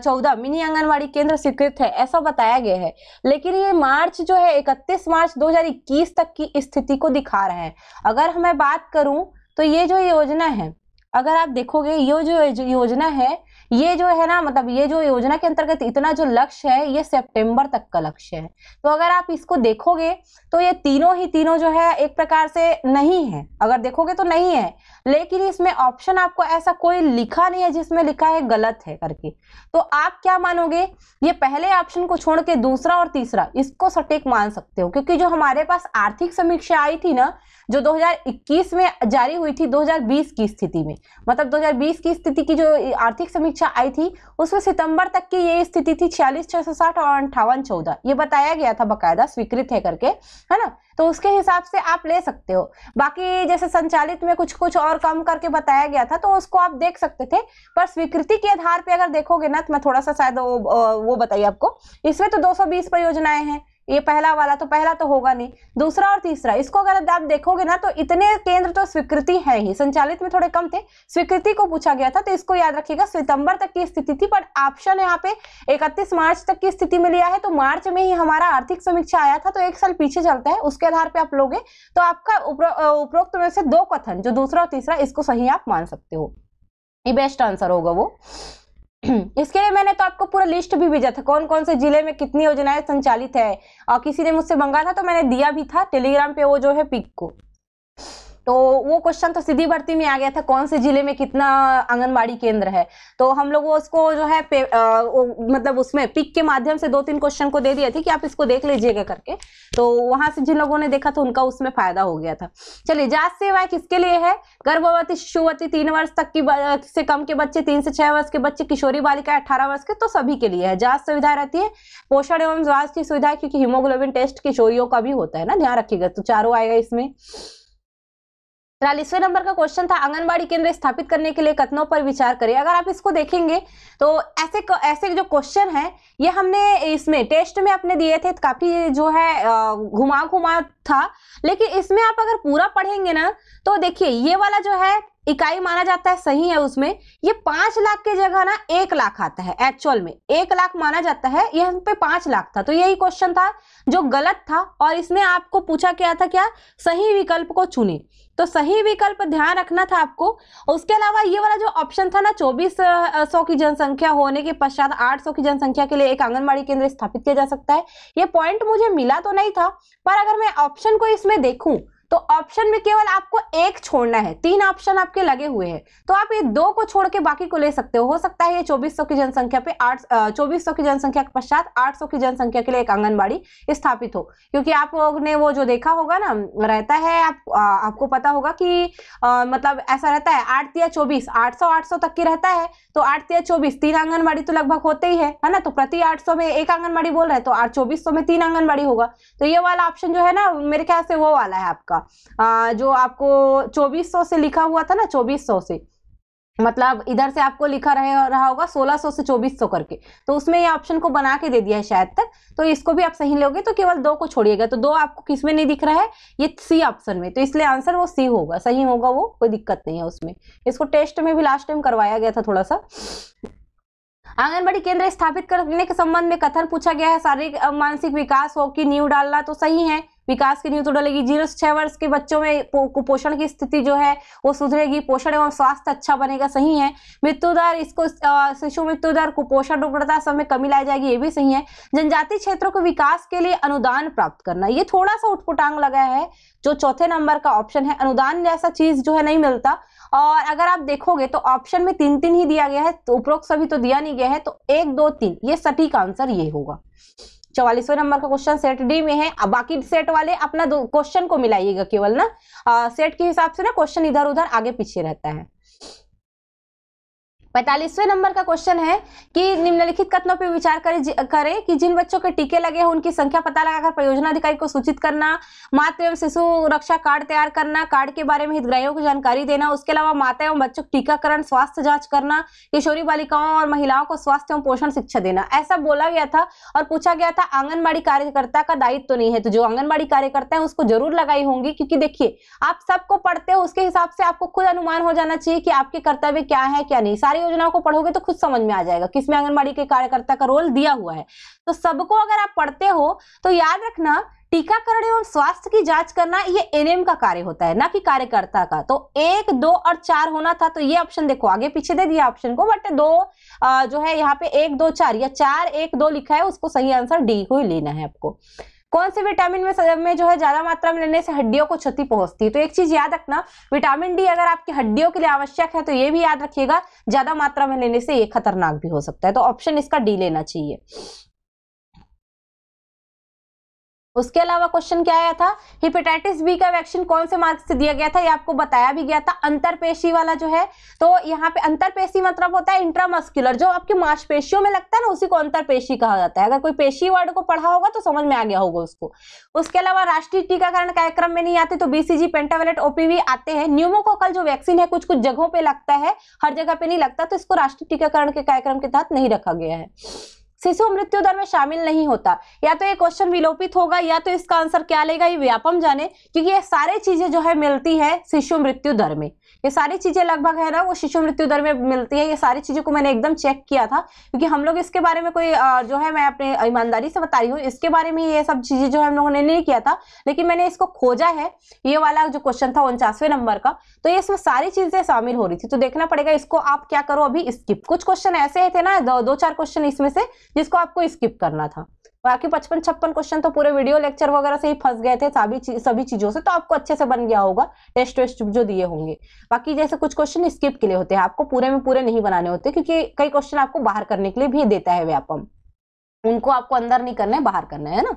चौदह मिनी आंगनबाड़ी आंगनबाड़ी केंद्र स्वीकृत है ऐसा बताया गया है लेकिन ये मार्च जो है 31 मार्च 2021 तक की स्थिति को दिखा रहा है अगर मैं बात करूं तो ये जो योजना है अगर आप देखोगे ये जो योजना है ये जो है ना मतलब ये जो योजना के अंतर्गत इतना जो लक्ष्य है ये सेप्टेम्बर तक का लक्ष्य है तो अगर आप इसको देखोगे तो ये तीनों ही तीनों जो है एक प्रकार से नहीं है अगर देखोगे तो नहीं है लेकिन इसमें ऑप्शन आपको ऐसा कोई लिखा नहीं है जिसमें लिखा है गलत है करके तो आप क्या मानोगे ये पहले ऑप्शन को छोड़ के दूसरा और तीसरा इसको सटीक मान सकते हो क्योंकि जो हमारे पास आर्थिक समीक्षा आई थी ना जो 2021 में जारी हुई थी 2020 की स्थिति में मतलब 2020 की स्थिति की जो आर्थिक समीक्षा परीक्षा आई थी उसमें सितंबर तक की ये स्थिति थी छियालीस छह सौ साठ और अंठावन चौदह ये बताया गया था बकायदा स्वीकृत है करके है ना तो उसके हिसाब से आप ले सकते हो बाकी जैसे संचालित में कुछ कुछ और कम करके बताया गया था तो उसको आप देख सकते थे पर स्वीकृति के आधार पर अगर देखोगे ना तो मैं थोड़ा सा शायद वो, वो बताइए आपको इसमें तो दो परियोजनाएं हैं ये पहला वाला तो पहला तो होगा नहीं दूसरा और तीसरा इसको अगर आप देखोगे ना तो इतने केंद्र तो स्वीकृति है ही संचालित में थोड़े कम थे स्वीकृति को पूछा गया था तो इसको याद रखिएगा सितंबर तक की स्थिति थी बट ऑप्शन यहाँ पे इकतीस मार्च तक की स्थिति में लिया है तो मार्च में ही हमारा आर्थिक समीक्षा आया था तो एक साल पीछे चलता है उसके आधार पर आप लोगे तो आपका उपरोक्त में से दो कथन जो दूसरा और तीसरा इसको सही आप मान सकते हो ये बेस्ट आंसर होगा वो (clears throat) इसके लिए मैंने तो आपको पूरा लिस्ट भी भेजा था कौन कौन से जिले में कितनी योजनाएं संचालित है और किसी ने मुझसे मंगा था तो मैंने दिया भी था टेलीग्राम पे वो जो है पिक को तो वो क्वेश्चन तो सीधी भर्ती में आ गया था कौन से जिले में कितना आंगनबाड़ी केंद्र है तो हम लोग उसको जो है पे, आ, मतलब उसमें पिक के माध्यम से दो तीन क्वेश्चन को दे दिए थे कि आप इसको देख लीजिएगा करके तो वहां से जिन लोगों ने देखा था उनका उसमें फायदा हो गया था चलिए जांच सेवाएं किसके लिए है गर्भवती शिशुवती तीन वर्ष तक की से कम के बच्चे तीन से छह वर्ष के बच्चे किशोरी बालिका अठारह वर्ष के तो सभी के लिए है जांच सुविधा रहती है पोषण एवं स्वास्थ्य की सुविधा क्योंकि हिमोग्लोबिन टेस्ट किशोरियों का भी होता है ना ध्यान रखिएगा तो चारों आएगा इसमें तिरालीसवें नंबर का क्वेश्चन था आंगनबाड़ी केंद्र स्थापित करने के लिए कथनों पर विचार करें अगर आप इसको देखेंगे तो ऐसे ऐसे जो क्वेश्चन है ये हमने इसमें टेस्ट में अपने दिए थे काफी जो है घुमा घुमा था लेकिन इसमें आप अगर पूरा पढ़ेंगे ना तो देखिए ये वाला जो है इकाई माना जाता है सही है उसमें ये पांच लाख के जगह ना एक लाख आता है एक्चुअल में एक लाख माना जाता है यह पे पांच लाख था तो यही क्वेश्चन था जो गलत था और इसमें आपको पूछा क्या था क्या सही विकल्प को चुने तो सही विकल्प ध्यान रखना था आपको उसके अलावा ये वाला जो ऑप्शन था ना चौबीस सौ की जनसंख्या होने के पश्चात आठ सौ की जनसंख्या के लिए एक आंगनबाड़ी केंद्र स्थापित किया जा सकता है ये पॉइंट मुझे मिला तो नहीं था पर अगर मैं ऑप्शन को इसमें देखूं तो ऑप्शन में केवल आपको एक छोड़ना है तीन ऑप्शन आपके लगे हुए हैं तो आप ये दो को छोड़ के बाकी को ले सकते हो हो सकता है ये 2400 की जनसंख्या पे आठ 2400 की जनसंख्या के पश्चात 800 की जनसंख्या के लिए एक आंगनबाड़ी स्थापित हो क्योंकि आप लोग ने वो जो देखा होगा ना रहता है आप आ, आपको पता होगा कि आ, मतलब ऐसा रहता है आठ या चौबीस आठ सौ आठ सौ तक की रहता है तो आठ या चौबीस तीन आंगनबाड़ी तो लगभग होते ही है ना तो प्रति आठ सौ में एक आंगनबाड़ी बोल रहे तो आठ चौबीस सौ में तीन आंगनबाड़ी होगा तो ये वाला ऑप्शन जो है ना मेरे ख्याल से वो वाला है आपका होगा आ, जो आपको 2400 से लिखा हुआ था ना 2400 से मतलब इधर से आपको लिखा रहे रहा होगा 1600 से 2400 करके तो उसमें ये ऑप्शन को बना के दे दिया है शायद तक तो इसको भी आप सही लोगे तो केवल दो को छोड़िएगा तो दो आपको किस में नहीं दिख रहा है ये सी ऑप्शन में तो इसलिए आंसर वो सी होगा सही होगा वो कोई दिक्कत नहीं है उसमें इसको टेस्ट में भी लास्ट टाइम करवाया गया था थोड़ा सा आंगनबाड़ी केंद्र स्थापित करने के संबंध में कथन पूछा गया है शारीरिक मानसिक विकास हो कि नींव डालना तो सही है विकास की नींव तो जीरो से छह वर्ष के बच्चों में कुपोषण की स्थिति जो है वो सुधरेगी पोषण एवं स्वास्थ्य अच्छा बनेगा सही है मृत्यु दर इसको शिशु मृत्यु दर कुपोषण उग्रता सब में कमी लाई जाएगी ये भी सही है जनजातीय क्षेत्रों के विकास के लिए अनुदान प्राप्त करना ये थोड़ा सा उठपुटांग लगा है जो चौथे नंबर का ऑप्शन है अनुदान जैसा चीज जो है नहीं मिलता और अगर आप देखोगे तो ऑप्शन में तीन तीन ही दिया गया है तो उपरोक्त सभी तो दिया नहीं गया है तो एक दो तीन ये सटीक आंसर ये होगा चौवालीसवें नंबर का क्वेश्चन सेट डी में है अब बाकी सेट वाले अपना क्वेश्चन को मिलाइएगा केवल ना सेट के हिसाब से ना क्वेश्चन इधर उधर आगे पीछे रहता है पैंतालीसवें नंबर का क्वेश्चन है कि निम्नलिखित कथनों पर विचार करें करें कि जिन बच्चों के टीके लगे हैं उनकी संख्या पता लगाकर परियोजना अधिकारी को सूचित करना मातृ एवं शिशु रक्षा कार्ड तैयार करना कार्ड के बारे में हितग्राहियों को जानकारी देना उसके अलावा माता एवं बच्चों का टीकाकरण स्वास्थ्य जाँच करना किशोरी बालिकाओं और महिलाओं को स्वास्थ्य एवं पोषण शिक्षा देना ऐसा बोला गया था और पूछा गया था आंगनबाड़ी कार्यकर्ता का दायित्व तो नहीं है तो जो आंगनबाड़ी कार्यकर्ता है उसको जरूर लगाई होंगी क्योंकि देखिए आप सबको पढ़ते हो उसके हिसाब से आपको खुद अनुमान हो जाना चाहिए कि आपके कर्तव्य क्या है क्या नहीं सारी योजनाओं को पढ़ोगे तो खुद समझ में आ जाएगा किसमें आंगनबाड़ी के कार्यकर्ता का रोल दिया हुआ है तो सबको अगर आप पढ़ते हो तो याद रखना टीकाकरण एवं स्वास्थ्य की जांच करना ये एनएम का कार्य होता है ना कि कार्यकर्ता का तो एक दो और चार होना था तो ये ऑप्शन देखो आगे पीछे दे दिया ऑप्शन को बट दो जो है यहाँ पे एक दो चार या चार एक दो लिखा है उसको सही आंसर डी को ही लेना है आपको कौन से विटामिन में में जो है ज्यादा मात्रा में लेने से हड्डियों को क्षति पहुंचती है तो एक चीज याद रखना विटामिन डी अगर आपकी हड्डियों के लिए आवश्यक है तो ये भी याद रखिएगा ज्यादा मात्रा में लेने से ये खतरनाक भी हो सकता है तो ऑप्शन इसका डी लेना चाहिए उसके अलावा क्वेश्चन क्या आया था हिपेटाइटिस बी का वैक्सीन कौन से मार्ग से दिया गया था ये आपको बताया भी गया था अंतरपेशी वाला जो है तो यहाँ पे अंतरपेशी मतलब होता है इंट्रामस्कुलर जो आपके मांसपेशियों में लगता है ना उसी को अंतरपेशी कहा जाता है अगर कोई पेशी वर्ड को पढ़ा होगा तो समझ में आ गया होगा उसको उसके अलावा राष्ट्रीय टीकाकरण कार्यक्रम में नहीं आते तो बीसीजी पेंटावेलेट ओपीवी आते हैं न्यूमोकोकल जो वैक्सीन है कुछ कुछ जगहों पर लगता है हर जगह पे नहीं लगता तो इसको राष्ट्रीय टीकाकरण के कार्यक्रम के तहत नहीं रखा गया है शिशु मृत्यु दर में शामिल नहीं होता या तो ये क्वेश्चन विलोपित होगा या तो इसका आंसर क्या लेगा ये व्यापम जाने क्योंकि ये सारी चीजें जो है मिलती है शिशु मृत्यु दर में ये सारी चीज़ें लगभग है ना वो शिशु मृत्यु दर में मिलती है ये सारी चीज़ों को मैंने एकदम चेक किया था क्योंकि हम लोग इसके बारे में कोई जो है मैं अपने ईमानदारी से बता रही हूँ इसके बारे में ये सब चीज़ें जो हम लोगों ने नहीं किया था लेकिन मैंने इसको खोजा है ये वाला जो क्वेश्चन था उनचासवें नंबर का तो ये इसमें सारी चीज़ें शामिल हो रही थी तो देखना पड़ेगा इसको आप क्या करो अभी स्किप कुछ क्वेश्चन ऐसे थे ना दो चार क्वेश्चन इसमें से जिसको आपको स्किप करना था बाकी पचपन छप्पन क्वेश्चन तो पूरे वीडियो लेक्चर वगैरह से ही फंस गए थे सभी चीज, सभी चीजों से तो आपको अच्छे से बन गया होगा टेस्ट वेस्ट जो दिए होंगे बाकी जैसे कुछ क्वेश्चन स्किप के लिए होते हैं आपको पूरे में पूरे नहीं बनाने होते क्योंकि कई क्वेश्चन आपको बाहर करने के लिए भी देता है व्यापम उनको आपको अंदर नहीं करना है बाहर करना है ना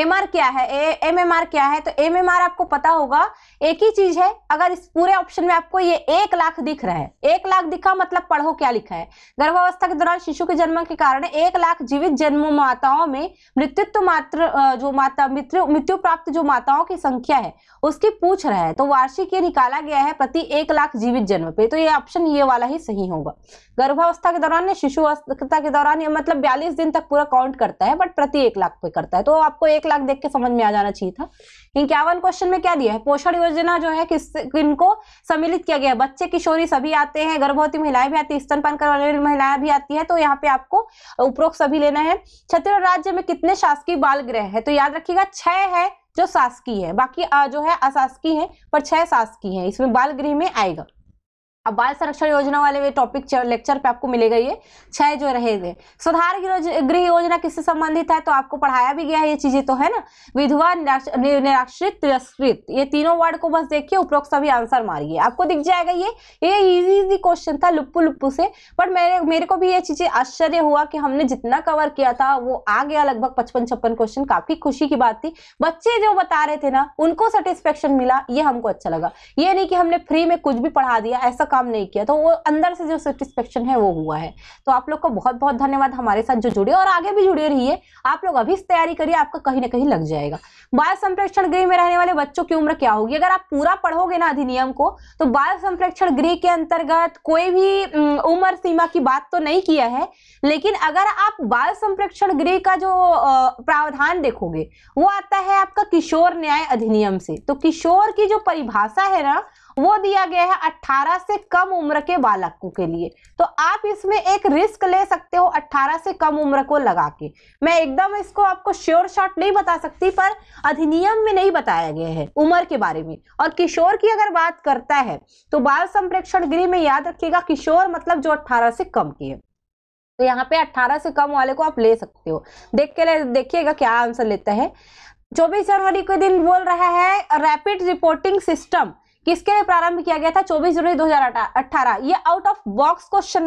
एम आर क्या है एम एम आर क्या है तो एम एम आर आपको पता होगा एक ही चीज है अगर इस पूरे ऑप्शन में आपको ये एक लाख दिख रहा है एक लाख दिखा मतलब पढ़ो क्या लिखा है गर्भावस्था के दौरान शिशु के जन्म के कारण एक लाख जीवित जन्म माताओं में मृत्युत्व मात्र जो माता मृत्यु मृत्यु प्राप्त जो माताओं की संख्या है उसकी पूछ रहा है तो वार्षिक ये निकाला गया है प्रति एक लाख जीवित जन्म पे तो ये ऑप्शन ये वाला ही सही होगा गर्भावस्था के दौरान शिशु अवस्था के दौरान मतलब बयालीस दिन तक पूरा काउंट करता है बट प्रति एक लाख पे करता है तो आपको एक लाख देख के समझ में आ जाना चाहिए था इक्यावन क्वेश्चन में क्या दिया है पोषण योजना जो है किस किनको सम्मिलित किया गया है बच्चे किशोरी सभी आते हैं गर्भवती महिलाएं भी आती है स्तनपान करने वाली महिलाएं भी आती है तो यहाँ पे आपको उपरोक्त सभी लेना है छत्तीसगढ़ राज्य में कितने शासकीय बाल गृह है तो याद रखिएगा छह है जो शासकीय है बाकी जो है अशासकीय है पर छह शासकीय है इसमें बाल गृह में आएगा अब बाल संरक्षण योजना वाले वे टॉपिक लेक्चर पे आपको मिलेगा ये छह जो रहेंगे सुधार गृह योजना किससे संबंधित है तो आपको पढ़ाया भी गया है ये चीजें तो है ना विधवा निराश्रित तिरस्कृत ये तीनों वर्ड को बस देखिए उपरोक्त सभी आंसर मारिए आपको दिख जाएगा ये ये इजी इजी क्वेश्चन था लुप्पू लुप्पू से बट मेरे मेरे को भी ये चीजें आश्चर्य हुआ कि हमने जितना कवर किया था वो आ गया लगभग पचपन छप्पन क्वेश्चन काफी खुशी की बात थी बच्चे जो बता रहे थे ना उनको सेटिस्फेक्शन मिला ये हमको अच्छा लगा ये नहीं कि हमने फ्री में कुछ भी पढ़ा दिया ऐसा काम नहीं किया तो वो अंदर से जो सेटिस्फेक्शन है वो हुआ है तो आप लोग को बहुत बहुत धन्यवाद हमारे साथ जो जुड़े और आगे भी जुड़े रहिए आप लोग अभी से तैयारी करिए आपका कहीं ना कहीं लग जाएगा बाल संप्रेक्षण गृह में रहने वाले बच्चों की उम्र क्या होगी अगर आप पूरा पढ़ोगे ना अधिनियम को तो बाल संप्रेक्षण गृह के अंतर्गत कोई भी उम्र सीमा की बात तो नहीं किया है लेकिन अगर आप बाल संप्रेक्षण गृह का जो प्रावधान देखोगे वो आता है आपका किशोर न्याय अधिनियम से तो किशोर की जो परिभाषा है ना वो दिया गया है 18 से कम उम्र के बालकों के लिए तो आप इसमें एक रिस्क ले सकते हो 18 से कम उम्र को लगा के मैं एकदम इसको आपको श्योर शॉट नहीं बता सकती पर अधिनियम में नहीं बताया गया है उम्र के बारे में और किशोर की अगर बात करता है तो बाल संप्रेक्षण गृह में याद रखिएगा किशोर मतलब जो अट्ठारह से कम की है तो यहाँ पे अट्ठारह से कम वाले को आप ले सकते हो देख के देखिएगा क्या आंसर लेता है चौबीस जनवरी के दिन बोल रहा है रैपिड रिपोर्टिंग सिस्टम किसके लिए प्रारंभ किया गया था 24 जनवरी 2018 ये आउट ऑफ बॉक्स क्वेश्चन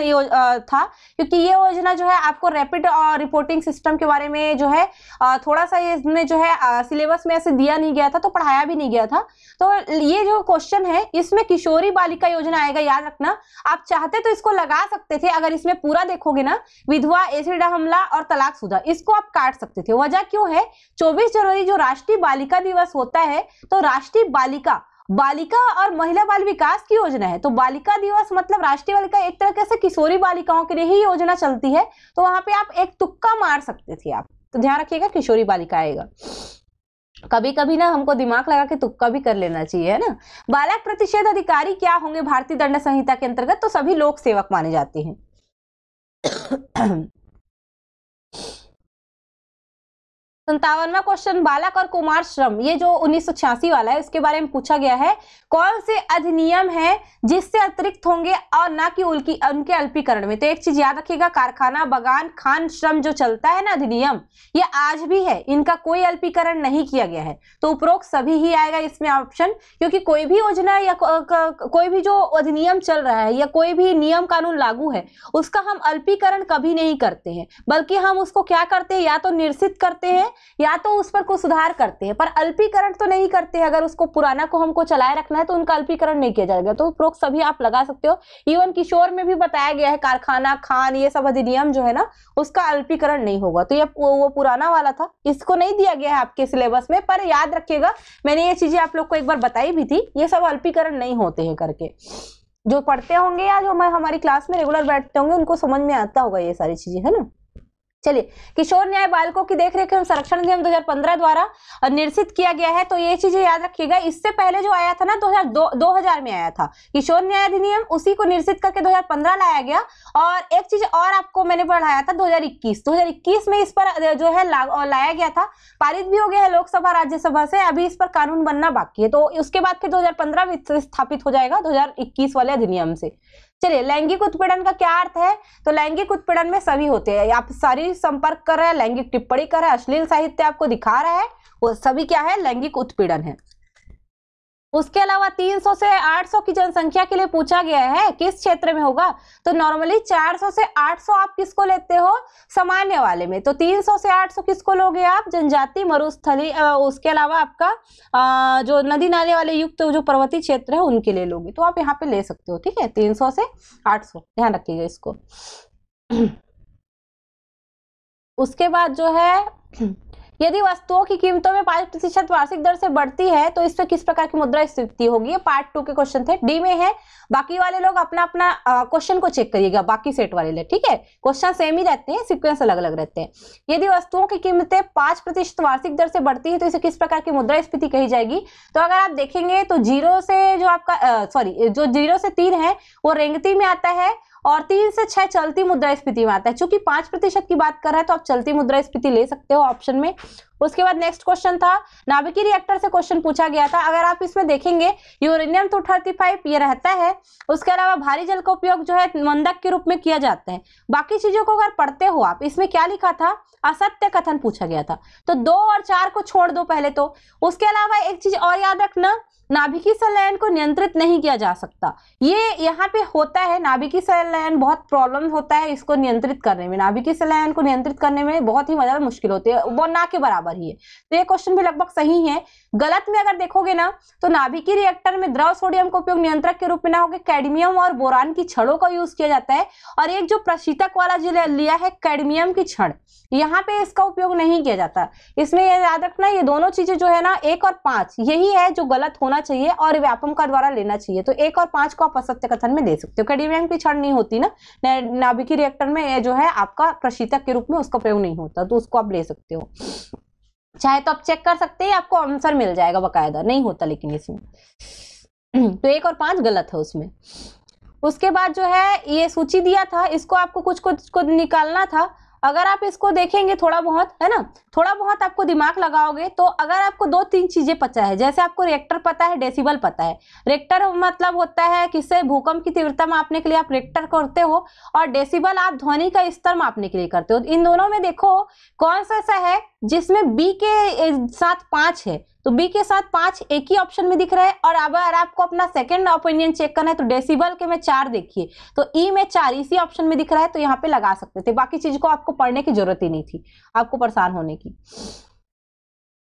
था क्योंकि ये योजना जो है आपको रैपिड रिपोर्टिंग सिस्टम के बारे में जो है थोड़ा सा इसमें जो है सिलेबस में ऐसे दिया नहीं गया था तो पढ़ाया भी नहीं गया था तो ये जो क्वेश्चन है इसमें किशोरी बालिका योजना आएगा याद रखना आप चाहते तो इसको लगा सकते थे अगर इसमें पूरा देखोगे ना विधवा एसिड हमला और तलाक सुधा इसको आप काट सकते थे वजह क्यों है चौबीस जनवरी जो राष्ट्रीय बालिका दिवस होता है तो राष्ट्रीय बालिका बालिका और महिला बाल विकास की योजना है तो बालिका दिवस मतलब राष्ट्रीय बालिका एक तरह से किशोरी बालिकाओं के लिए ही योजना चलती है तो वहां पे आप एक तुक्का मार सकते थे आप तो ध्यान रखिएगा किशोरी बालिका आएगा कभी कभी ना हमको दिमाग लगा के तुक्का भी कर लेना चाहिए है ना बालक प्रतिषेध अधिकारी क्या होंगे भारतीय दंड संहिता के अंतर्गत तो सभी लोक सेवक माने जाते हैं संतावनवा क्वेश्चन बालक और कुमार श्रम ये जो उन्नीस वाला है उसके बारे में पूछा गया है कौन से अधिनियम है जिससे अतिरिक्त होंगे और ना कि उनकी उनके अल्पीकरण में तो एक चीज याद रखिएगा कारखाना बगान खान श्रम जो चलता है ना अधिनियम ये आज भी है इनका कोई अल्पीकरण नहीं किया गया है तो उपरोक्त सभी ही आएगा इसमें ऑप्शन क्योंकि कोई भी योजना या कोई भी जो अधिनियम चल रहा है या कोई भी नियम कानून लागू है उसका हम अल्पीकरण कभी नहीं करते हैं बल्कि हम उसको क्या करते हैं या तो निरसित करते हैं या तो उस पर कोई सुधार करते हैं पर अल्पीकरण तो नहीं करते हैं अगर उसको पुराना को हमको चलाए रखना है तो उनका अल्पीकरण नहीं किया जाएगा तो उपरोक्त सभी आप लगा सकते हो इवन किशोर में भी बताया गया है कारखाना खान ये सब अधिनियम जो है ना उसका अल्पीकरण नहीं होगा तो ये वो, वो पुराना वाला था इसको नहीं दिया गया है आपके सिलेबस में पर याद रखिएगा मैंने ये चीजें आप लोग को एक बार बताई भी थी ये सब अल्पीकरण नहीं होते हैं करके जो पढ़ते होंगे या जो हमारी क्लास में रेगुलर बैठते होंगे उनको समझ में आता होगा ये सारी चीजें है ना चलिए किशोर न्याय बालकों की देखरेख एवं संरक्षण नियम 2015 द्वारा निर्सित किया गया है तो ये चीजें याद रखिएगा इससे पहले जो आया था ना 2002 2000 में आया था किशोर न्याय अधिनियम उसी को निर्सित करके 2015 लाया गया और एक चीज और आपको मैंने पढ़ाया था 2021 2021 में इस पर जो है ला, लाया गया था पारित भी हो गया है लोकसभा राज्यसभा से अभी इस पर कानून बनना बाकी है तो उसके बाद फिर दो में स्थापित हो जाएगा दो वाले अधिनियम से चलिए लैंगिक उत्पीड़न का क्या अर्थ है तो लैंगिक उत्पीड़न में सभी होते हैं आप सारी संपर्क कर रहे हैं लैंगिक टिप्पणी कर रहे हैं अश्लील साहित्य आपको दिखा रहा है वो सभी क्या है लैंगिक उत्पीड़न है उसके अलावा 300 से 800 की जनसंख्या के लिए पूछा गया है किस क्षेत्र में होगा तो नॉर्मली 400 से 800 आप किसको लेते हो सामान्य वाले में तो 300 से 800 किसको लोगे आप जनजाति मरुस्थली उसके अलावा आपका आ, जो नदी नाले वाले युक्त जो पर्वतीय क्षेत्र है उनके लिए लोगे तो आप यहाँ पे ले सकते हो ठीक है तीन से आठ ध्यान रखिएगा इसको (clears throat) उसके बाद जो है यदि वस्तुओं की कीमतों में पांच प्रतिशत वार्षिक दर से बढ़ती है तो इस पर किस प्रकार की मुद्रा स्थिति होगी ये पार्ट टू के क्वेश्चन थे डी में है बाकी वाले लोग अपना अपना क्वेश्चन को चेक करिएगा बाकी सेट वाले लिए ठीक है क्वेश्चन सेम ही रहते हैं सिक्वेंस अलग अलग रहते हैं यदि वस्तुओं की कीमतें पांच प्रतिशत वार्षिक दर से बढ़ती है तो इसे किस प्रकार की मुद्रा स्फीति कही जाएगी तो अगर आप देखेंगे तो जीरो से जो आपका सॉरी जो जीरो से तीन है वो रेंगती में आता है और तीन से छह चलती मुद्रा मुद्रास्फीति में आता है चूंकि पांच प्रतिशत की बात कर रहा है तो आप चलती मुद्रा मुद्रास्फीति ले सकते हो ऑप्शन में उसके बाद नेक्स्ट क्वेश्चन था नाभिकीय रिएक्टर से क्वेश्चन पूछा गया था अगर आप इसमें देखेंगे यूरेनियम टू थर्टी फाइव ये रहता है उसके अलावा भारी जल का उपयोग जो है मंदक के रूप में किया जाता है बाकी चीजों को अगर पढ़ते हो आप इसमें क्या लिखा था असत्य कथन पूछा गया था तो दो और चार को छोड़ दो पहले तो उसके अलावा एक चीज और याद रखना नाभिकीय संलयन को नियंत्रित नहीं किया जा सकता ये यहाँ पे होता है नाभिकीय संलयन बहुत प्रॉब्लम होता है इसको नियंत्रित करने में नाभिकीय संलयन को नियंत्रित करने में बहुत ही ज्यादा मुश्किल होती है वो ना के बराबर ही है तो ये क्वेश्चन भी लगभग सही है गलत में अगर देखोगे ना तो नाभिकीय रिएक्टर में द्रव सोडियम का उपयोग नियंत्रक के रूप में ना होकर कैडमियम और बोरान की छड़ों का यूज किया जाता है और एक जो प्रशीतक वाला जो लिया है कैडमियम की छड़ यहाँ पे इसका उपयोग नहीं किया जाता इसमें याद रखना ये दोनों चीजें जो है ना एक और पांच यही है जो गलत होना होना चाहिए और व्यापम का द्वारा लेना चाहिए तो एक और पांच को आप असत्य कथन में दे सकते हो कैडमियम की क्षण नहीं होती ना नाभिकी रिएक्टर में जो है आपका प्रशीतक के रूप में उसका प्रयोग नहीं होता तो उसको आप ले सकते हो चाहे तो आप चेक कर सकते हैं आपको आंसर मिल जाएगा बकायदा नहीं होता लेकिन इसमें (clears throat) तो एक और पांच गलत है उसमें उसके बाद जो है ये सूची दिया था इसको आपको कुछ कुछ को निकालना था अगर आप इसको देखेंगे थोड़ा बहुत है ना थोड़ा बहुत आपको दिमाग लगाओगे तो अगर आपको दो तीन चीजें पता है जैसे आपको रेक्टर पता है डेसिबल पता है रेक्टर मतलब होता है किससे भूकंप की तीव्रता मापने के लिए आप रेक्टर करते हो और डेसिबल आप ध्वनि का स्तर मापने के लिए करते हो इन दोनों में देखो कौन सा ऐसा है जिसमें बी के साथ पांच है तो बी के साथ पांच एक ही ऑप्शन में दिख रहा है और अब अगर आपको अपना सेकंड ओपिनियन चेक करना है तो डेसिबल के में चार देखिए तो ई e में चार इसी ऑप्शन में दिख रहा है तो यहाँ पे लगा सकते थे बाकी चीज को आपको पढ़ने की जरूरत ही नहीं थी आपको परेशान होने की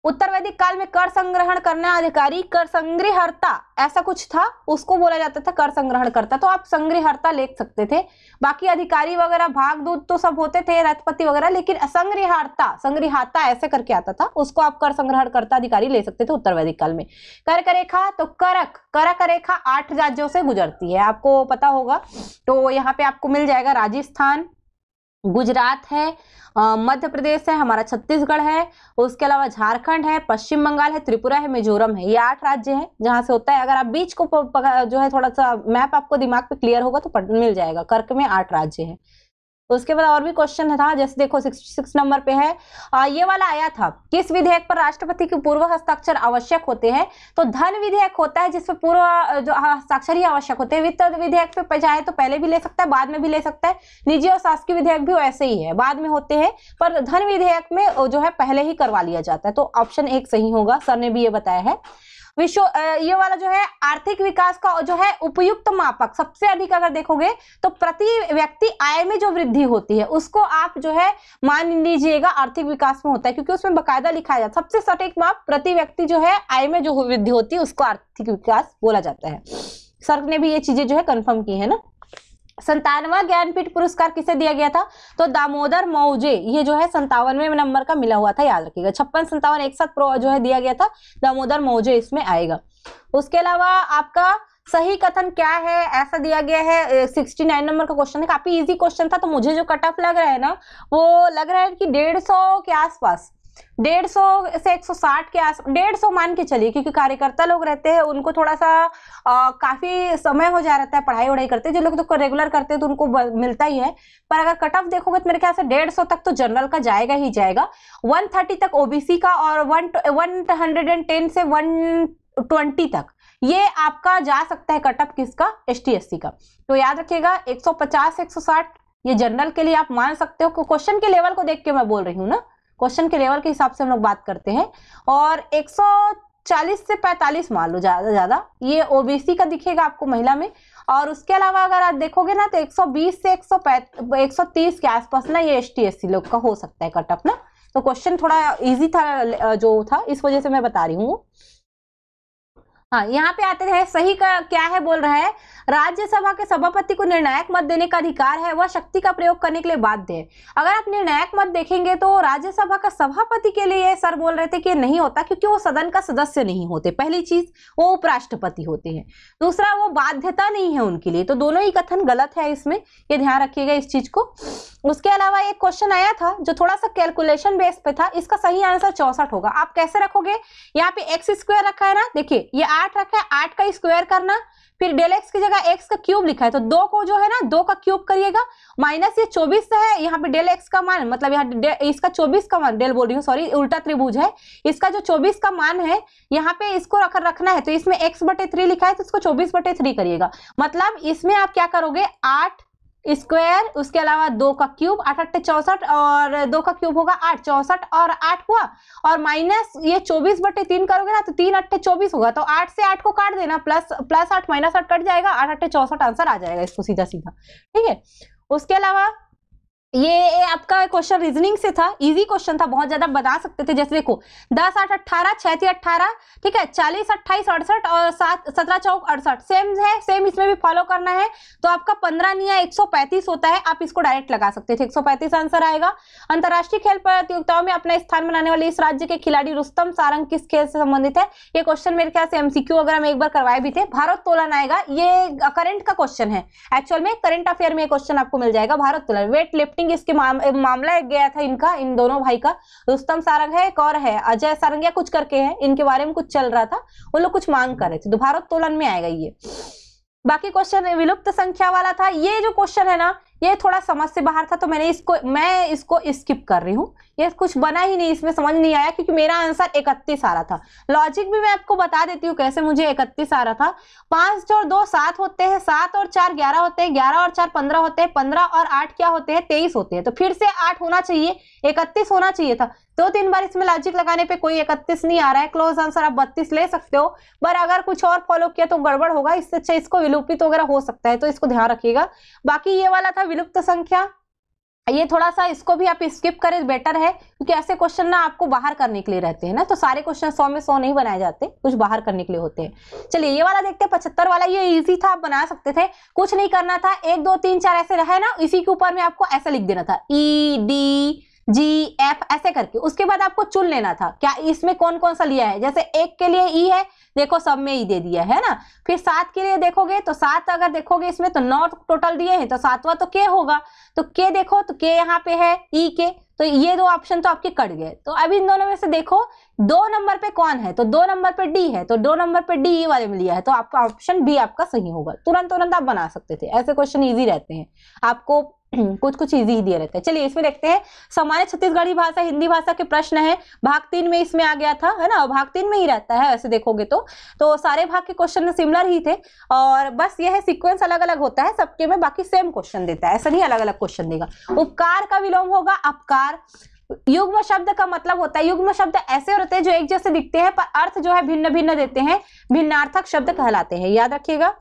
उत्तर वैदिक काल में कर संग्रहण करने अधिकारी कर संग्रहता ऐसा कुछ था उसको बोला जाता था कर संग्रहण करता तो आप संग्रहता लिख सकते थे बाकी अधिकारी वगैरह भाग दूध तो सब होते थे रथपति वगैरह लेकिन संग्रहता संग्रहता ऐसे करके आता था उसको आप कर संग्रहण करता अधिकारी ले सकते थे उत्तर वैदिक काल में करक रेखा तो करक करक रेखा आठ राज्यों से गुजरती है आपको पता होगा तो यहाँ पे आपको मिल जाएगा राजस्थान गुजरात है मध्य प्रदेश है हमारा छत्तीसगढ़ है उसके अलावा झारखंड है पश्चिम बंगाल है त्रिपुरा है मिजोरम है ये आठ राज्य हैं जहां से होता है अगर आप बीच को जो है थोड़ा सा मैप आपको दिमाग पे क्लियर होगा तो मिल जाएगा कर्क में आठ राज्य है उसके बाद और भी क्वेश्चन था जैसे देखो सिक्स नंबर पे है आ, ये वाला आया था किस विधेयक पर राष्ट्रपति के पूर्व हस्ताक्षर आवश्यक होते हैं तो धन विधेयक होता है जिसपे पूर्व जो हस्ताक्षर ही आवश्यक होते हैं वित्त विधेयक पे जाए तो पहले भी ले सकता है बाद में भी ले सकता है निजी और शासकीय विधेयक भी वैसे ही है बाद में होते हैं पर धन विधेयक में जो है पहले ही करवा लिया जाता है तो ऑप्शन एक सही होगा सर ने भी ये बताया है विश्व ये वाला जो है आर्थिक विकास का जो है उपयुक्त मापक सबसे अधिक अगर देखोगे तो प्रति व्यक्ति आय में जो वृद्धि होती है उसको आप जो है मान लीजिएगा आर्थिक विकास में होता है क्योंकि उसमें बकायदा लिखा जाता है सबसे सटीक माप प्रति व्यक्ति जो है आय में जो वृद्धि होती है उसको आर्थिक विकास बोला जाता है सर ने भी ये चीजें जो है कन्फर्म की है ना संतानवा ज्ञानपीठ पुरस्कार किसे दिया गया था तो दामोदर मौजे ये जो है संतावनवे नंबर का मिला हुआ था याद रखिएगा छप्पन संतावन एक साथ जो है दिया गया था दामोदर मौजे इसमें आएगा उसके अलावा आपका सही कथन क्या है ऐसा दिया गया है 69 नंबर का क्वेश्चन है काफी इजी क्वेश्चन था तो मुझे जो कट ऑफ लग रहा है ना वो लग रहा है कि डेढ़ सौ के आसपास डेढ़ सौ से एक सौ साठ के आस डेढ़ सौ मान के चलिए क्योंकि कार्यकर्ता लोग रहते हैं उनको थोड़ा सा आ, काफी समय हो जा रहता है पढ़ाई वढ़ाई करते जो लोग तो रेगुलर करते हैं तो उनको मिलता ही है पर अगर कट ऑफ देखोगे तो मेरे ख्याल से डेढ़ सौ तक तो जनरल का जाएगा ही जाएगा वन थर्टी तक ओबीसी का और one one hundred and ten से वन ट्वेंटी तक ये आपका जा सकता है कट ऑफ किसका एस टी का तो याद रखिएगा सौ साठ ये जनरल के लिए आप मान सकते हो क्वेश्चन के लेवल को देख के मैं बोल रही हूँ ना क्वेश्चन के लेवल के हिसाब से हम लोग बात करते हैं और 140 से 45 मान लो ज़्यादा ज़्यादा ये ओबीसी का दिखेगा आपको महिला में और उसके अलावा अगर आप देखोगे ना तो 120 से 130 के आसपास ना ये एस टी लोग का हो सकता है कटअप ना तो क्वेश्चन थोड़ा इजी था जो था इस वजह से मैं बता रही हूँ हाँ यहाँ पे आते हैं सही का क्या है बोल रहा है राज्यसभा के सभापति को निर्णायक मत देने का अधिकार है वह शक्ति का प्रयोग करने के लिए बाध्य है अगर आप निर्णायक मत देखेंगे तो राज्यसभा का सभापति के लिए सर बोल रहे थे कि नहीं होता क्योंकि वो सदन का सदस्य नहीं होते पहली चीज वो उपराष्ट्रपति होते हैं दूसरा वो बाध्यता नहीं है उनके लिए तो दोनों ही कथन गलत है इसमें ये ध्यान रखिएगा इस चीज को उसके अलावा एक क्वेश्चन आया था जो थोड़ा सा कैलकुलेशन बेस पे था इसका सही आंसर चौसठ होगा आप कैसे रखोगे यहाँ पे एक्स स्क्वायर रखा है ना देखिये ये आठ रखा है आठ का स्क्वायर करना फिर डेल एक्स की जगह एक्स का क्यूब लिखा है तो दो को जो है ना दो का क्यूब करिएगा माइनस ये चौबीस तो है यहाँ पे डेल एक्स का मान मतलब यहाँ इसका चौबीस का मान डेल बोल रही हूँ सॉरी उल्टा त्रिभुज है इसका जो चौबीस का मान है यहाँ पे इसको रख रखना है तो इसमें एक्स बटे थ्री लिखा है तो इसको चौबीस बटे थ्री करिएगा मतलब इसमें आप क्या करोगे आठ स्क्वायर उसके अलावा दो का क्यूब आठ अट्ठे चौसठ और दो का क्यूब होगा आठ चौसठ और आठ हुआ और माइनस ये चौबीस बटे तीन करोगे ना तो तीन अट्ठे चौबीस होगा तो आठ से आठ को काट देना प्लस प्लस आठ माइनस आठ कट जाएगा आठ अट्ठे चौसठ आंसर आ जाएगा इसको सीधा सीधा ठीक है उसके अलावा ये आपका क्वेश्चन रीजनिंग से था इजी क्वेश्चन था बहुत ज्यादा बता सकते थे जैसे देखो दस आठ अट्ठारह छैती अट्ठारह ठीक है चालीस अट्ठाईस अड़सठ और सात सत्रह चौक अड़सठ सेम है सेम इसमें भी फॉलो करना है तो आपका पंद्रह निया एक सौ पैंतीस होता है आप इसको डायरेक्ट लगा सकते थे एक सौ पैंतीस आंसर आएगा अंतर्राष्ट्रीय खेल प्रतियोगिताओं में अपना स्थान बनाने वाले इस राज्य के खिलाड़ी रुस्तम सारंग किस खेल से संबंधित है ये क्वेश्चन मेरे ख्याल से एमसीक्यू वगैरह में एक बार करवाए भी थे भारोत्तोलन आएगा ये करंट का क्वेश्चन है एक्चुअल में करंट अफेयर में क्वेश्चन आपको मिल जाएगा भारोत्तोलन वेट लिफ्टिंग सिंह इसके माम, मामला गया था इनका इन दोनों भाई का रुस्तम सारंग है एक और है अजय सारंग या कुछ करके है इनके बारे में कुछ चल रहा था उन लोग कुछ मांग कर रहे थे दोबारा उत्तोलन में आएगा ये बाकी क्वेश्चन विलुप्त संख्या वाला था ये जो क्वेश्चन है ना ये थोड़ा समझ से बाहर था तो मैंने इसको मैं इसको स्किप कर रही हूँ ये कुछ बना ही नहीं इसमें समझ नहीं आया क्योंकि मेरा आंसर इकतीस आ रहा था लॉजिक भी मैं आपको बता देती हूँ कैसे मुझे इकतीस आ रहा था पांच और दो सात होते हैं सात और चार ग्यारह होते हैं ग्यारह और चार पंद्रह होते हैं पंद्रह और आठ क्या होते हैं तेईस होते हैं तो फिर से आठ होना चाहिए इकतीस होना चाहिए था दो तीन बार इसमें लॉजिक लगाने पे कोई इकतीस नहीं आ रहा है क्लोज आंसर आप बत्तीस ले सकते हो पर अगर कुछ और फॉलो किया तो गड़बड़ होगा इससे अच्छा इसको विलुप्त वगैरह हो सकता है तो इसको ध्यान रखिएगा बाकी ये वाला था विलुप्त संख्या ये थोड़ा सा इसको भी आप स्किप करें बेटर है क्योंकि ऐसे क्वेश्चन ना आपको बाहर करने के लिए रहते हैं ना तो सारे क्वेश्चन सौ में सौ नहीं बनाए जाते कुछ बाहर करने के लिए होते हैं चलिए ये वाला देखते हैं पचहत्तर वाला ये इजी था आप बना सकते थे कुछ नहीं करना था एक दो तीन चार ऐसे रहे ना इसी के ऊपर में आपको ऐसा लिख देना था E e, D G F ऐसे करके उसके बाद आपको चुन लेना था क्या इसमें कौन कौन सा लिया है जैसे एक के लिए ई e है देखो सब में ई e दे दिया है ना फिर सात के लिए देखोगे तो सात अगर देखोगे इसमें तो नौ टोटल दिए हैं तो सातवा तो के होगा तो के देखो तो के यहाँ पे है ई e के तो ये दो ऑप्शन तो आपके कट गए तो अभी इन दोनों में से देखो दो नंबर पे कौन है तो दो नंबर पे डी है तो दो नंबर पे डी वाले में लिया है तो आपका ऑप्शन बी आपका सही होगा तुरंत तुरंत आप बना सकते थे ऐसे क्वेश्चन इजी रहते हैं आपको (clears throat) कुछ कुछ इजी ही दिया रहता है चलिए इसमें देखते हैं सामान्य छत्तीसगढ़ी भाषा हिंदी भाषा के प्रश्न है भाग तीन में इसमें आ गया था है ना भाग तीन में ही रहता है वैसे देखोगे तो तो सारे भाग के क्वेश्चन सिमिलर ही थे और बस यह है सीक्वेंस अलग अलग होता है सबके में बाकी सेम क्वेश्चन देता है ऐसा नहीं अलग अलग क्वेश्चन देगा उपकार का विलोम होगा अपकार युग्म शब्द का मतलब होता है युग्म शब्द ऐसे होते हैं जो एक जैसे दिखते हैं पर अर्थ जो है भिन्न भिन्न देते हैं भिन्नार्थक शब्द कहलाते हैं याद रखिएगा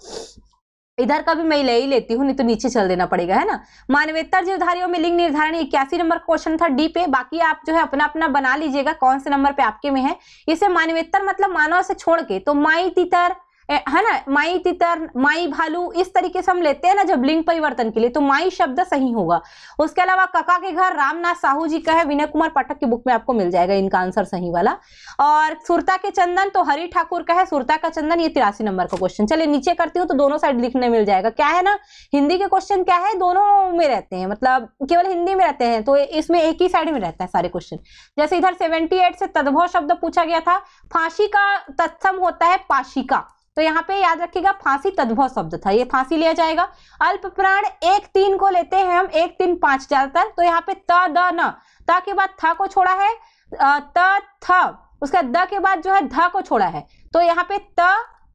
इधर का भी मैं ले ही लेती हूँ नहीं तो नीचे चल देना पड़ेगा है ना मानवेतर जीवधारियों में लिंग निर्धारण इक्यासी नंबर क्वेश्चन था डी पे बाकी आप जो है अपना अपना बना लीजिएगा कौन से नंबर पे आपके में है इसे मानवेतर मतलब मानव से छोड़ के तो माई तीतर है ना माई तितर माई भालू इस तरीके से हम लेते हैं ना जब लिंग परिवर्तन के लिए तो माई शब्द सही होगा उसके अलावा कका के घर रामनाथ साहू जी का है विनय कुमार पाठक की बुक में आपको मिल जाएगा इनका आंसर सही वाला और सुरता के चंदन तो हरि ठाकुर का है सुरता का चंदन ये तिरासी नंबर का क्वेश्चन चलिए नीचे करती हूँ तो दोनों साइड लिखने मिल जाएगा क्या है ना हिंदी के क्वेश्चन क्या है दोनों में रहते हैं मतलब केवल हिंदी में रहते हैं तो इसमें एक ही साइड में रहता है सारे क्वेश्चन जैसे इधर सेवेंटी से तद्भव शब्द पूछा गया था फांसी का तत्सम होता है पाशिका तो यहाँ पे याद रखिएगा फांसी तद्भव शब्द था ये फांसी लिया जाएगा अल्प प्राण एक तीन को लेते हैं हम एक तीन पांच ज्यादातर तो यहाँ पे त द न त के बाद थ को छोड़ा है त थ उसका द के बाद जो है ध को छोड़ा है तो यहाँ पे त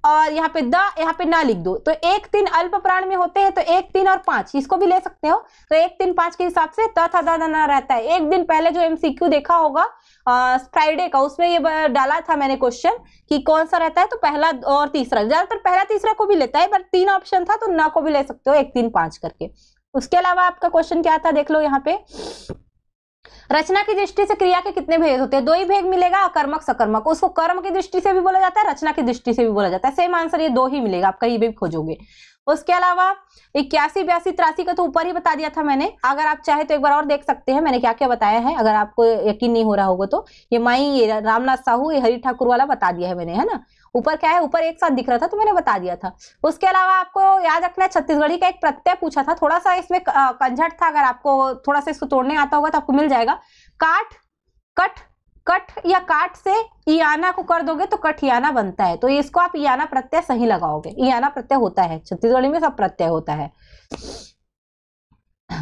और यहाँ पे द यहाँ पे ना लिख दो तो एक तीन अल्प प्राण में होते हैं तो एक तीन और पांच इसको भी ले सकते हो तो एक तीन पांच के हिसाब से त था दा ना रहता है एक दिन पहले जो एमसीक्यू देखा होगा फ्राइडे का उसमें ये डाला था मैंने क्वेश्चन कि कौन सा रहता है तो पहला और तीसरा ज्यादातर पहला तीसरा को भी लेता है बट तीन ऑप्शन था तो न को भी ले सकते हो एक तीन पांच करके उसके अलावा आपका क्वेश्चन क्या था देख लो यहाँ पे रचना की दृष्टि से क्रिया के कितने भेद होते हैं दो ही भेद मिलेगा अकर्मक सकर्मक उसको कर्म की दृष्टि से भी बोला जाता है रचना की दृष्टि से भी बोला जाता है सेम आंसर ये दो ही मिलेगा आप कहीं भी खोजोगे उसके अलावा इक्यासी बयासी तिरासी का तो ऊपर ही बता दिया था मैंने अगर आप चाहे तो एक बार और देख सकते हैं मैंने क्या क्या बताया है अगर आपको यकीन नहीं हो रहा होगा तो ये माई ये रामनाथ साहू ये हरी ठाकुर वाला बता दिया है मैंने है ना ऊपर क्या है ऊपर एक साथ दिख रहा था तो मैंने बता दिया था उसके अलावा आपको याद रखना है छत्तीसगढ़ी का एक प्रत्यय पूछा था थोड़ा सा इसमें कंझट था अगर आपको थोड़ा सा इसको तोड़ने आता होगा तो आपको मिल जाएगा काट कट कट या काट से ईयाना को कर दोगे तो याना बनता है तो इसको आप ईयाना प्रत्यय सही लगाओगे ईयाना प्रत्यय होता है छत्तीसगढ़ी में सब प्रत्यय होता है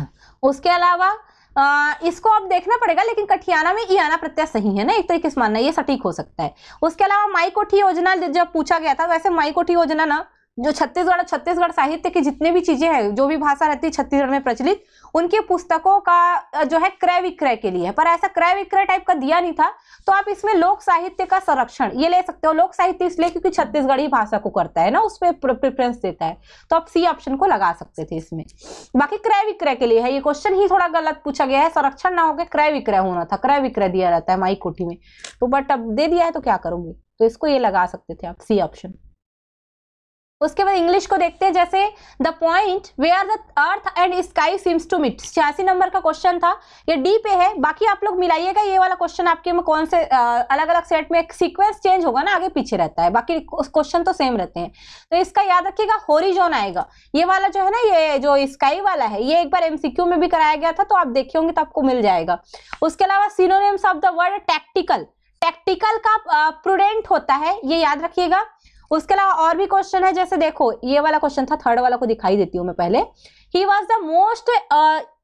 (clears throat) उसके अलावा आ, इसको आप देखना पड़ेगा लेकिन कठियाना में ईयाना प्रत्यय सही है ना एक तरीके से मानना ये सटीक हो सकता है उसके अलावा माई कोठी योजना जब पूछा गया था वैसे माई कोठी योजना ना जो छत्तीसगढ़ छत्तीसगढ़ साहित्य की जितने भी चीजें हैं जो भी भाषा रहती है छत्तीसगढ़ में प्रचलित उनके पुस्तकों का जो है क्रय विक्रय के लिए पर ऐसा क्रय विक्रय टाइप का दिया नहीं था तो आप इसमें लोक साहित्य का संरक्षण ये ले सकते हो लोक साहित्य इसलिए क्योंकि छत्तीसगढ़ी भाषा को करता है ना उस पर प्रिफरेंस देता है तो आप सी ऑप्शन को लगा सकते थे इसमें बाकी क्रय विक्रय के लिए है ये क्वेश्चन ही थोड़ा गलत पूछा गया है संरक्षण ना होकर क्रय विक्रय होना था क्रय विक्रय दिया रहता है माई कोठी में तो बट अब दे दिया है तो क्या करोगे तो इसको ये लगा सकते थे आप सी ऑप्शन उसके बाद इंग्लिश को देखते हैं जैसे the point where the earth and sky seems to meet छियासी नंबर का क्वेश्चन था ये डी पे है बाकी आप लोग मिलाइएगा ये वाला क्वेश्चन आपके में कौन से आ, अलग अलग सेट में सीक्वेंस चेंज होगा ना आगे पीछे रहता है बाकी क्वेश्चन तो सेम रहते हैं तो इसका याद रखिएगा होरिजोन आएगा ये वाला जो है ना ये जो स्काई वाला है ये एक बार एमसीक्यू में भी कराया गया था तो आप देखे होंगे तो आपको मिल जाएगा उसके अलावा synonyms of the word tactical tactical का प्रूडेंट होता है ये याद रखिएगा उसके अलावा और भी क्वेश्चन है जैसे देखो ये वाला क्वेश्चन था थर्ड वाला को दिखाई देती हूँ मैं पहले ही was the most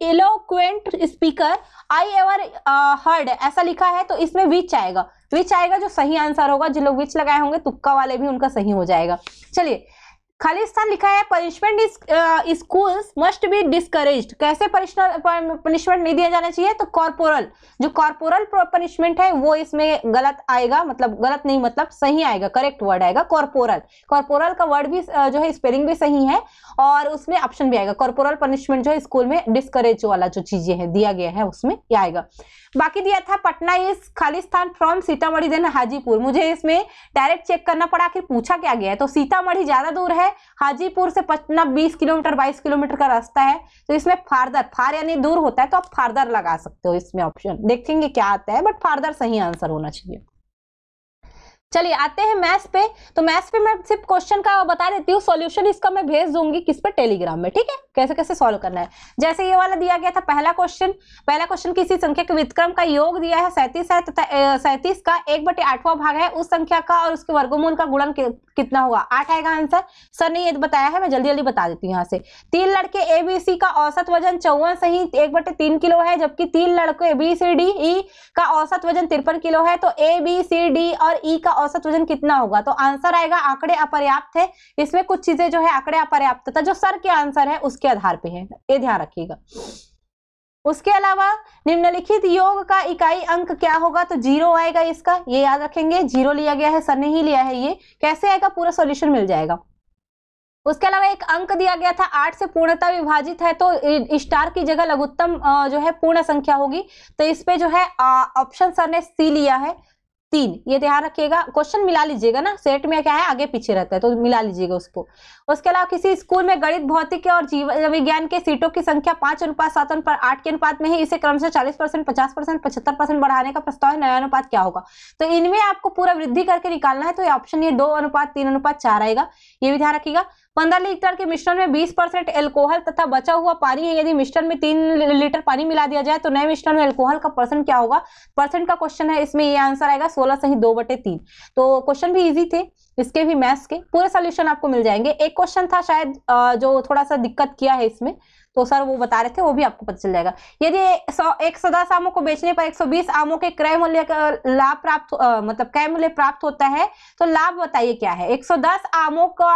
eloquent speaker I ever heard ऐसा लिखा है तो इसमें विच आएगा विच आएगा जो सही आंसर होगा जो लोग विच लगाए होंगे तुक्का वाले भी उनका सही हो जाएगा चलिए खालिस्तान लिखा है punishment school must be discourage कैसे पनिशमेंट नहीं दिया जाना चाहिए तो कॉर्पोरल जो कॉर्पोरल पनिशमेंट है वो इसमें गलत आएगा मतलब गलत नहीं मतलब सही आएगा करेक्ट वर्ड आएगा कॉर्पोरल कॉर्पोरल का वर्ड भी uh, जो है स्पेलिंग भी सही है और उसमें ऑप्शन भी आएगा कॉर्पोरल पनिशमेंट जो है स्कूल में डिस्करेज वाला जो चीजें है दिया गया है उसमें यह आएगा बाकी दिया था Patna is Khalistan from Sitamarhi than Hajipur मुझे इसमें डायरेक्ट चेक करना पड़ा आखिर पूछा क्या गया है तो सीतामढ़ी ज्यादा दूर है है हाजीपुर से पटना बीस किलोमीटर बाईस किलोमीटर का रास्ता है तो इसमें फार्दर फार यानी दूर होता है तो आप फार्दर लगा सकते हो इसमें ऑप्शन देखेंगे क्या आता है बट फार्दर सही आंसर होना चाहिए चलिए आते हैं मैथ्स पे तो मैथ्स पे मैं सिर्फ क्वेश्चन का बता देती हूँ सॉल्यूशन इसका मैं भेज दूंगी किस पे टेलीग्राम में ठीक है कैसे कैसे सॉल्व करना है जैसे ये वाला दिया गया था पहला क्वेश्चन पहला क्वेश्चन किसी संख्या के विक्रम का योग दिया है सैंतीस है तथा सैंतीस का एक बटे आठवां भाग है उस संख्या का और उसके वर्गमूल का गुणन कितना होगा आठ आएगा आंसर सर ने ये बताया है मैं जल्दी जल्दी बता देती हूँ यहाँ से तीन लड़के ए बी सी का औसत वजन चौवन सही एक बटे तीन किलो है जबकि तीन लड़के A B C D E का औसत वजन तिरपन किलो है तो ए बी सी डी और ई e का औसत वजन कितना होगा तो आंसर आएगा आंकड़े अपर्याप्त है इसमें कुछ चीजें जो है आंकड़े अपर्याप्त था जो सर के आंसर है उसके आधार पर है ये ध्यान रखिएगा उसके अलावा निम्नलिखित योग का इकाई अंक क्या होगा तो जीरो आएगा इसका ये याद रखेंगे जीरो लिया गया है सर ने ही लिया है ये कैसे आएगा पूरा सॉल्यूशन मिल जाएगा उसके अलावा एक अंक दिया गया था आठ से पूर्णता विभाजित है तो स्टार की जगह लघुत्तम जो है पूर्ण संख्या होगी तो इस पे जो है ऑप्शन सर ने सी लिया है तीन ये ध्यान रखिएगा क्वेश्चन मिला लीजिएगा ना सेट में क्या है आगे पीछे रहता है तो मिला लीजिएगा उसको उसके अलावा किसी स्कूल में गणित भौतिक और जीव विज्ञान के सीटों की संख्या पांच अनुपात सात अनुपात आठ के अनुपात में ही इसे क्रम से चालीस परसेंट पचास परसेंट पचहत्तर परसेंट बढ़ाने का प्रस्ताव है नया अनुपात क्या होगा तो इनमें आपको पूरा वृद्धि करके निकालना है तो ऑप्शन ये दो अनुपात तीन अनुपात चार आएगा ये भी ध्यान रखिएगा पंद्रह लीटर के मिश्रण में बीस परसेंट एल्कोहल तथा बचा हुआ पानी है यदि मिश्रण में तीन लीटर पानी मिला दिया जाए तो नए मिश्रण में एल्कोहल का परसेंट क्या होगा परसेंट का क्वेश्चन है इसमें ये आंसर आएगा सोलह सही दो बटे तीन तो क्वेश्चन भी इजी थे इसके भी मैथ्स के पूरे सोल्यूशन आपको मिल जाएंगे एक क्वेश्चन था शायद जो थोड़ा सा दिक्कत किया है इसमें तो सर वो बता रहे थे वो भी आपको पता चल जाएगा यदि एक सौ दस आमों को बेचने पर एक सौ बीस आमों के क्रय मूल्य का लाभ प्राप्त मतलब क्रय मूल्य प्राप्त होता है तो लाभ बताइए क्या है एक सौ दस आमों का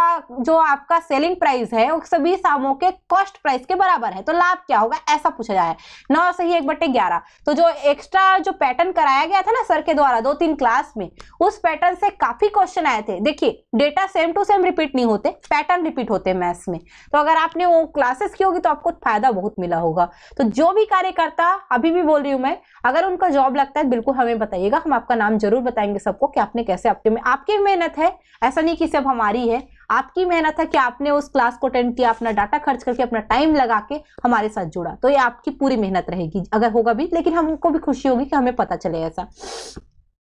जो आपका सेलिंग प्राइस है एक सौ बीस आमों के कॉस्ट प्राइस के बराबर है तो लाभ क्या होगा ऐसा पूछा जाए नौ से ही एक बटे ग्यारह तो जो एक्स्ट्रा जो पैटर्न कराया गया था ना सर के द्वारा दो तीन क्लास में उस पैटर्न से काफी क्वेश्चन आए थे देखिए data same to same repeat नहीं होते पैटर्न रिपीट होते हैं मैथ्स में तो अगर आपने वो क्लासेस की होगी तो आपको कुछ फायदा बहुत मिला होगा तो जो भी कार्यकर्ता अभी भी बोल रही हूँ मैं अगर उनका जॉब लगता है बिल्कुल हमें बताइएगा हम आपका नाम जरूर बताएंगे सबको कि आपने कैसे आपके में आपकी मेहनत है ऐसा नहीं कि सब हमारी है आपकी मेहनत है कि आपने उस क्लास को अटेंड किया अपना डाटा खर्च करके अपना टाइम लगा के हमारे साथ जुड़ा तो ये आपकी पूरी मेहनत रहेगी अगर होगा भी लेकिन हमको भी खुशी होगी कि हमें पता चले ऐसा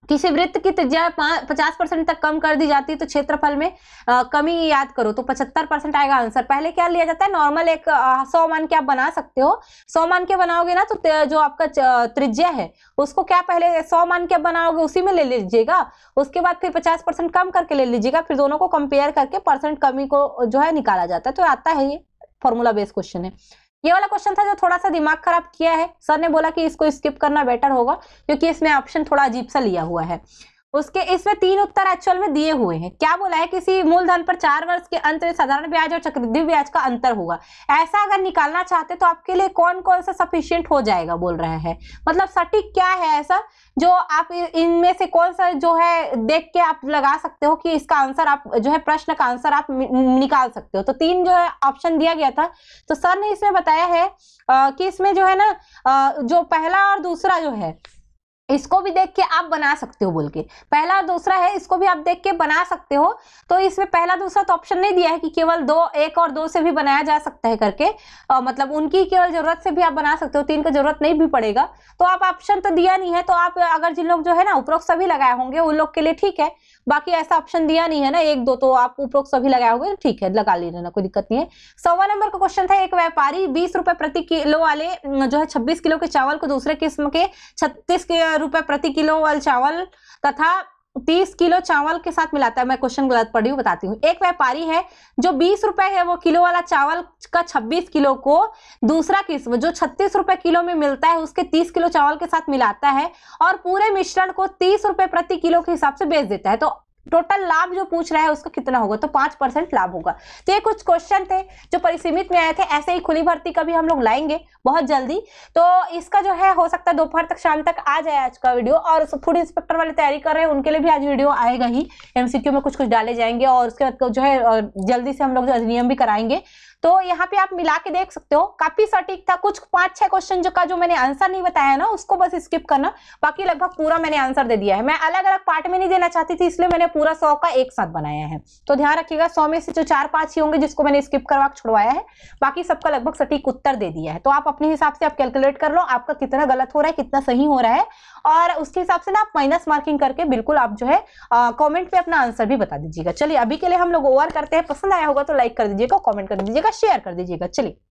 किसी वृत्त की त्रिज्या पचास परसेंट तक कम कर दी जाती है तो क्षेत्रफल में आ, कमी याद करो तो पचहत्तर परसेंट आएगा आंसर पहले क्या लिया जाता है नॉर्मल एक सौ मान के आप बना सकते हो सौ मान के बनाओगे ना तो जो आपका त्रिज्या है उसको क्या पहले सौ मान के बनाओगे उसी में ले लीजिएगा उसके बाद फिर पचास परसेंट कम करके ले लीजिएगा फिर दोनों को कंपेयर करके परसेंट कमी को जो है निकाला जाता है तो आता है ये फॉर्मूला बेस्ड क्वेश्चन है ये वाला क्वेश्चन था जो थोड़ा सा दिमाग खराब किया है सर ने बोला कि इसको स्किप करना बेटर होगा क्योंकि इसमें ऑप्शन थोड़ा अजीब सा लिया हुआ है उसके इसमें तीन उत्तर एक्चुअल में दिए हुए हैं क्या बोला है किसी मूलधन पर चार वर्ष के अंत में साधारण ब्याज और चक्रवृद्धि ब्याज का अंतर होगा ऐसा अगर निकालना चाहते तो आपके लिए कौन कौन सा सफिशियंट हो जाएगा बोल रहे हैं मतलब सटीक क्या है ऐसा जो आप इनमें से कौन सा जो है देख के आप लगा सकते हो कि इसका आंसर आप जो है प्रश्न का आंसर आप निकाल सकते हो तो तीन जो है ऑप्शन दिया गया था तो सर ने इसमें बताया है कि इसमें जो है ना जो पहला और दूसरा जो है इसको भी देख के आप बना सकते हो बोल के पहला दूसरा है इसको भी आप देख के बना सकते हो तो इसमें पहला दूसरा तो ऑप्शन नहीं दिया है कि केवल दो एक और दो से भी बनाया जा सकता है करके आ, मतलब उनकी केवल जरूरत से भी आप बना सकते हो तीन का जरूरत नहीं भी पड़ेगा तो आप ऑप्शन तो दिया नहीं है तो आप अगर जिन लोग जो है ना उपरोक्त सभी लगाए होंगे उन लोग के लिए ठीक है बाकी ऐसा ऑप्शन दिया नहीं है ना एक दो तो आप उपरोक्त सभी लगाए होंगे ठीक है लगा ले लेना कोई दिक्कत नहीं है सवा नंबर का क्वेश्चन था एक व्यापारी बीस रुपए प्रति किलो वाले जो है छब्बीस किलो के चावल को दूसरे किस्म के छत्तीस रुपए प्रति किलो वाले चावल तथा तीस किलो चावल के साथ मिलाता है मैं क्वेश्चन गलत पढ़ी हूँ बताती हूँ एक व्यापारी है जो बीस रुपए है वो किलो वाला चावल का छब्बीस किलो को दूसरा किस्म जो छत्तीस रुपए किलो में मिलता है उसके तीस किलो चावल के साथ मिलाता है और पूरे मिश्रण को तीस रुपए प्रति किलो के हिसाब से बेच देता है तो टोटल लाभ जो पूछ रहा है उसका कितना होगा तो पांच परसेंट लाभ होगा तो ये कुछ क्वेश्चन थे जो परिसीमित में आए थे ऐसे ही खुली भर्ती का भी हम लोग लाएंगे बहुत जल्दी तो इसका जो है हो सकता है दोपहर तक शाम तक आ जाए आज का वीडियो और फूड इंस्पेक्टर वाले तैयारी कर रहे हैं उनके लिए भी आज वीडियो आएगा ही एमसीक्यू में कुछ कुछ डाले जाएंगे और उसके बाद जो है जल्दी से हम लोग जो अधिनियम भी कराएंगे तो यहाँ पे आप मिला के देख सकते हो काफी सटीक था कुछ पांच छह क्वेश्चन जो का जो मैंने आंसर नहीं बताया ना उसको बस स्किप करना बाकी लगभग पूरा मैंने आंसर दे दिया है मैं अलग अलग पार्ट में नहीं देना चाहती थी इसलिए मैंने पूरा सौ का एक साथ बनाया है तो ध्यान रखिएगा सौ में से जो चार पांच ही होंगे जिसको मैंने स्किप करवा छुड़वाया है बाकी सबका लगभग सटीक उत्तर दे दिया है तो आप अपने हिसाब से आप कैलकुलेट कर लो आपका कितना गलत हो रहा है कितना सही हो रहा है और उसके हिसाब से ना आप माइनस मार्किंग करके बिल्कुल आप जो है कॉमेंट पे अपना आंसर भी बता दीजिएगा चलिए अभी के लिए हम लोग ओवर करते हैं पसंद आया होगा तो लाइक कर दीजिएगा कॉमेंट कर दीजिएगा शेयर कर दीजिएगा चलिए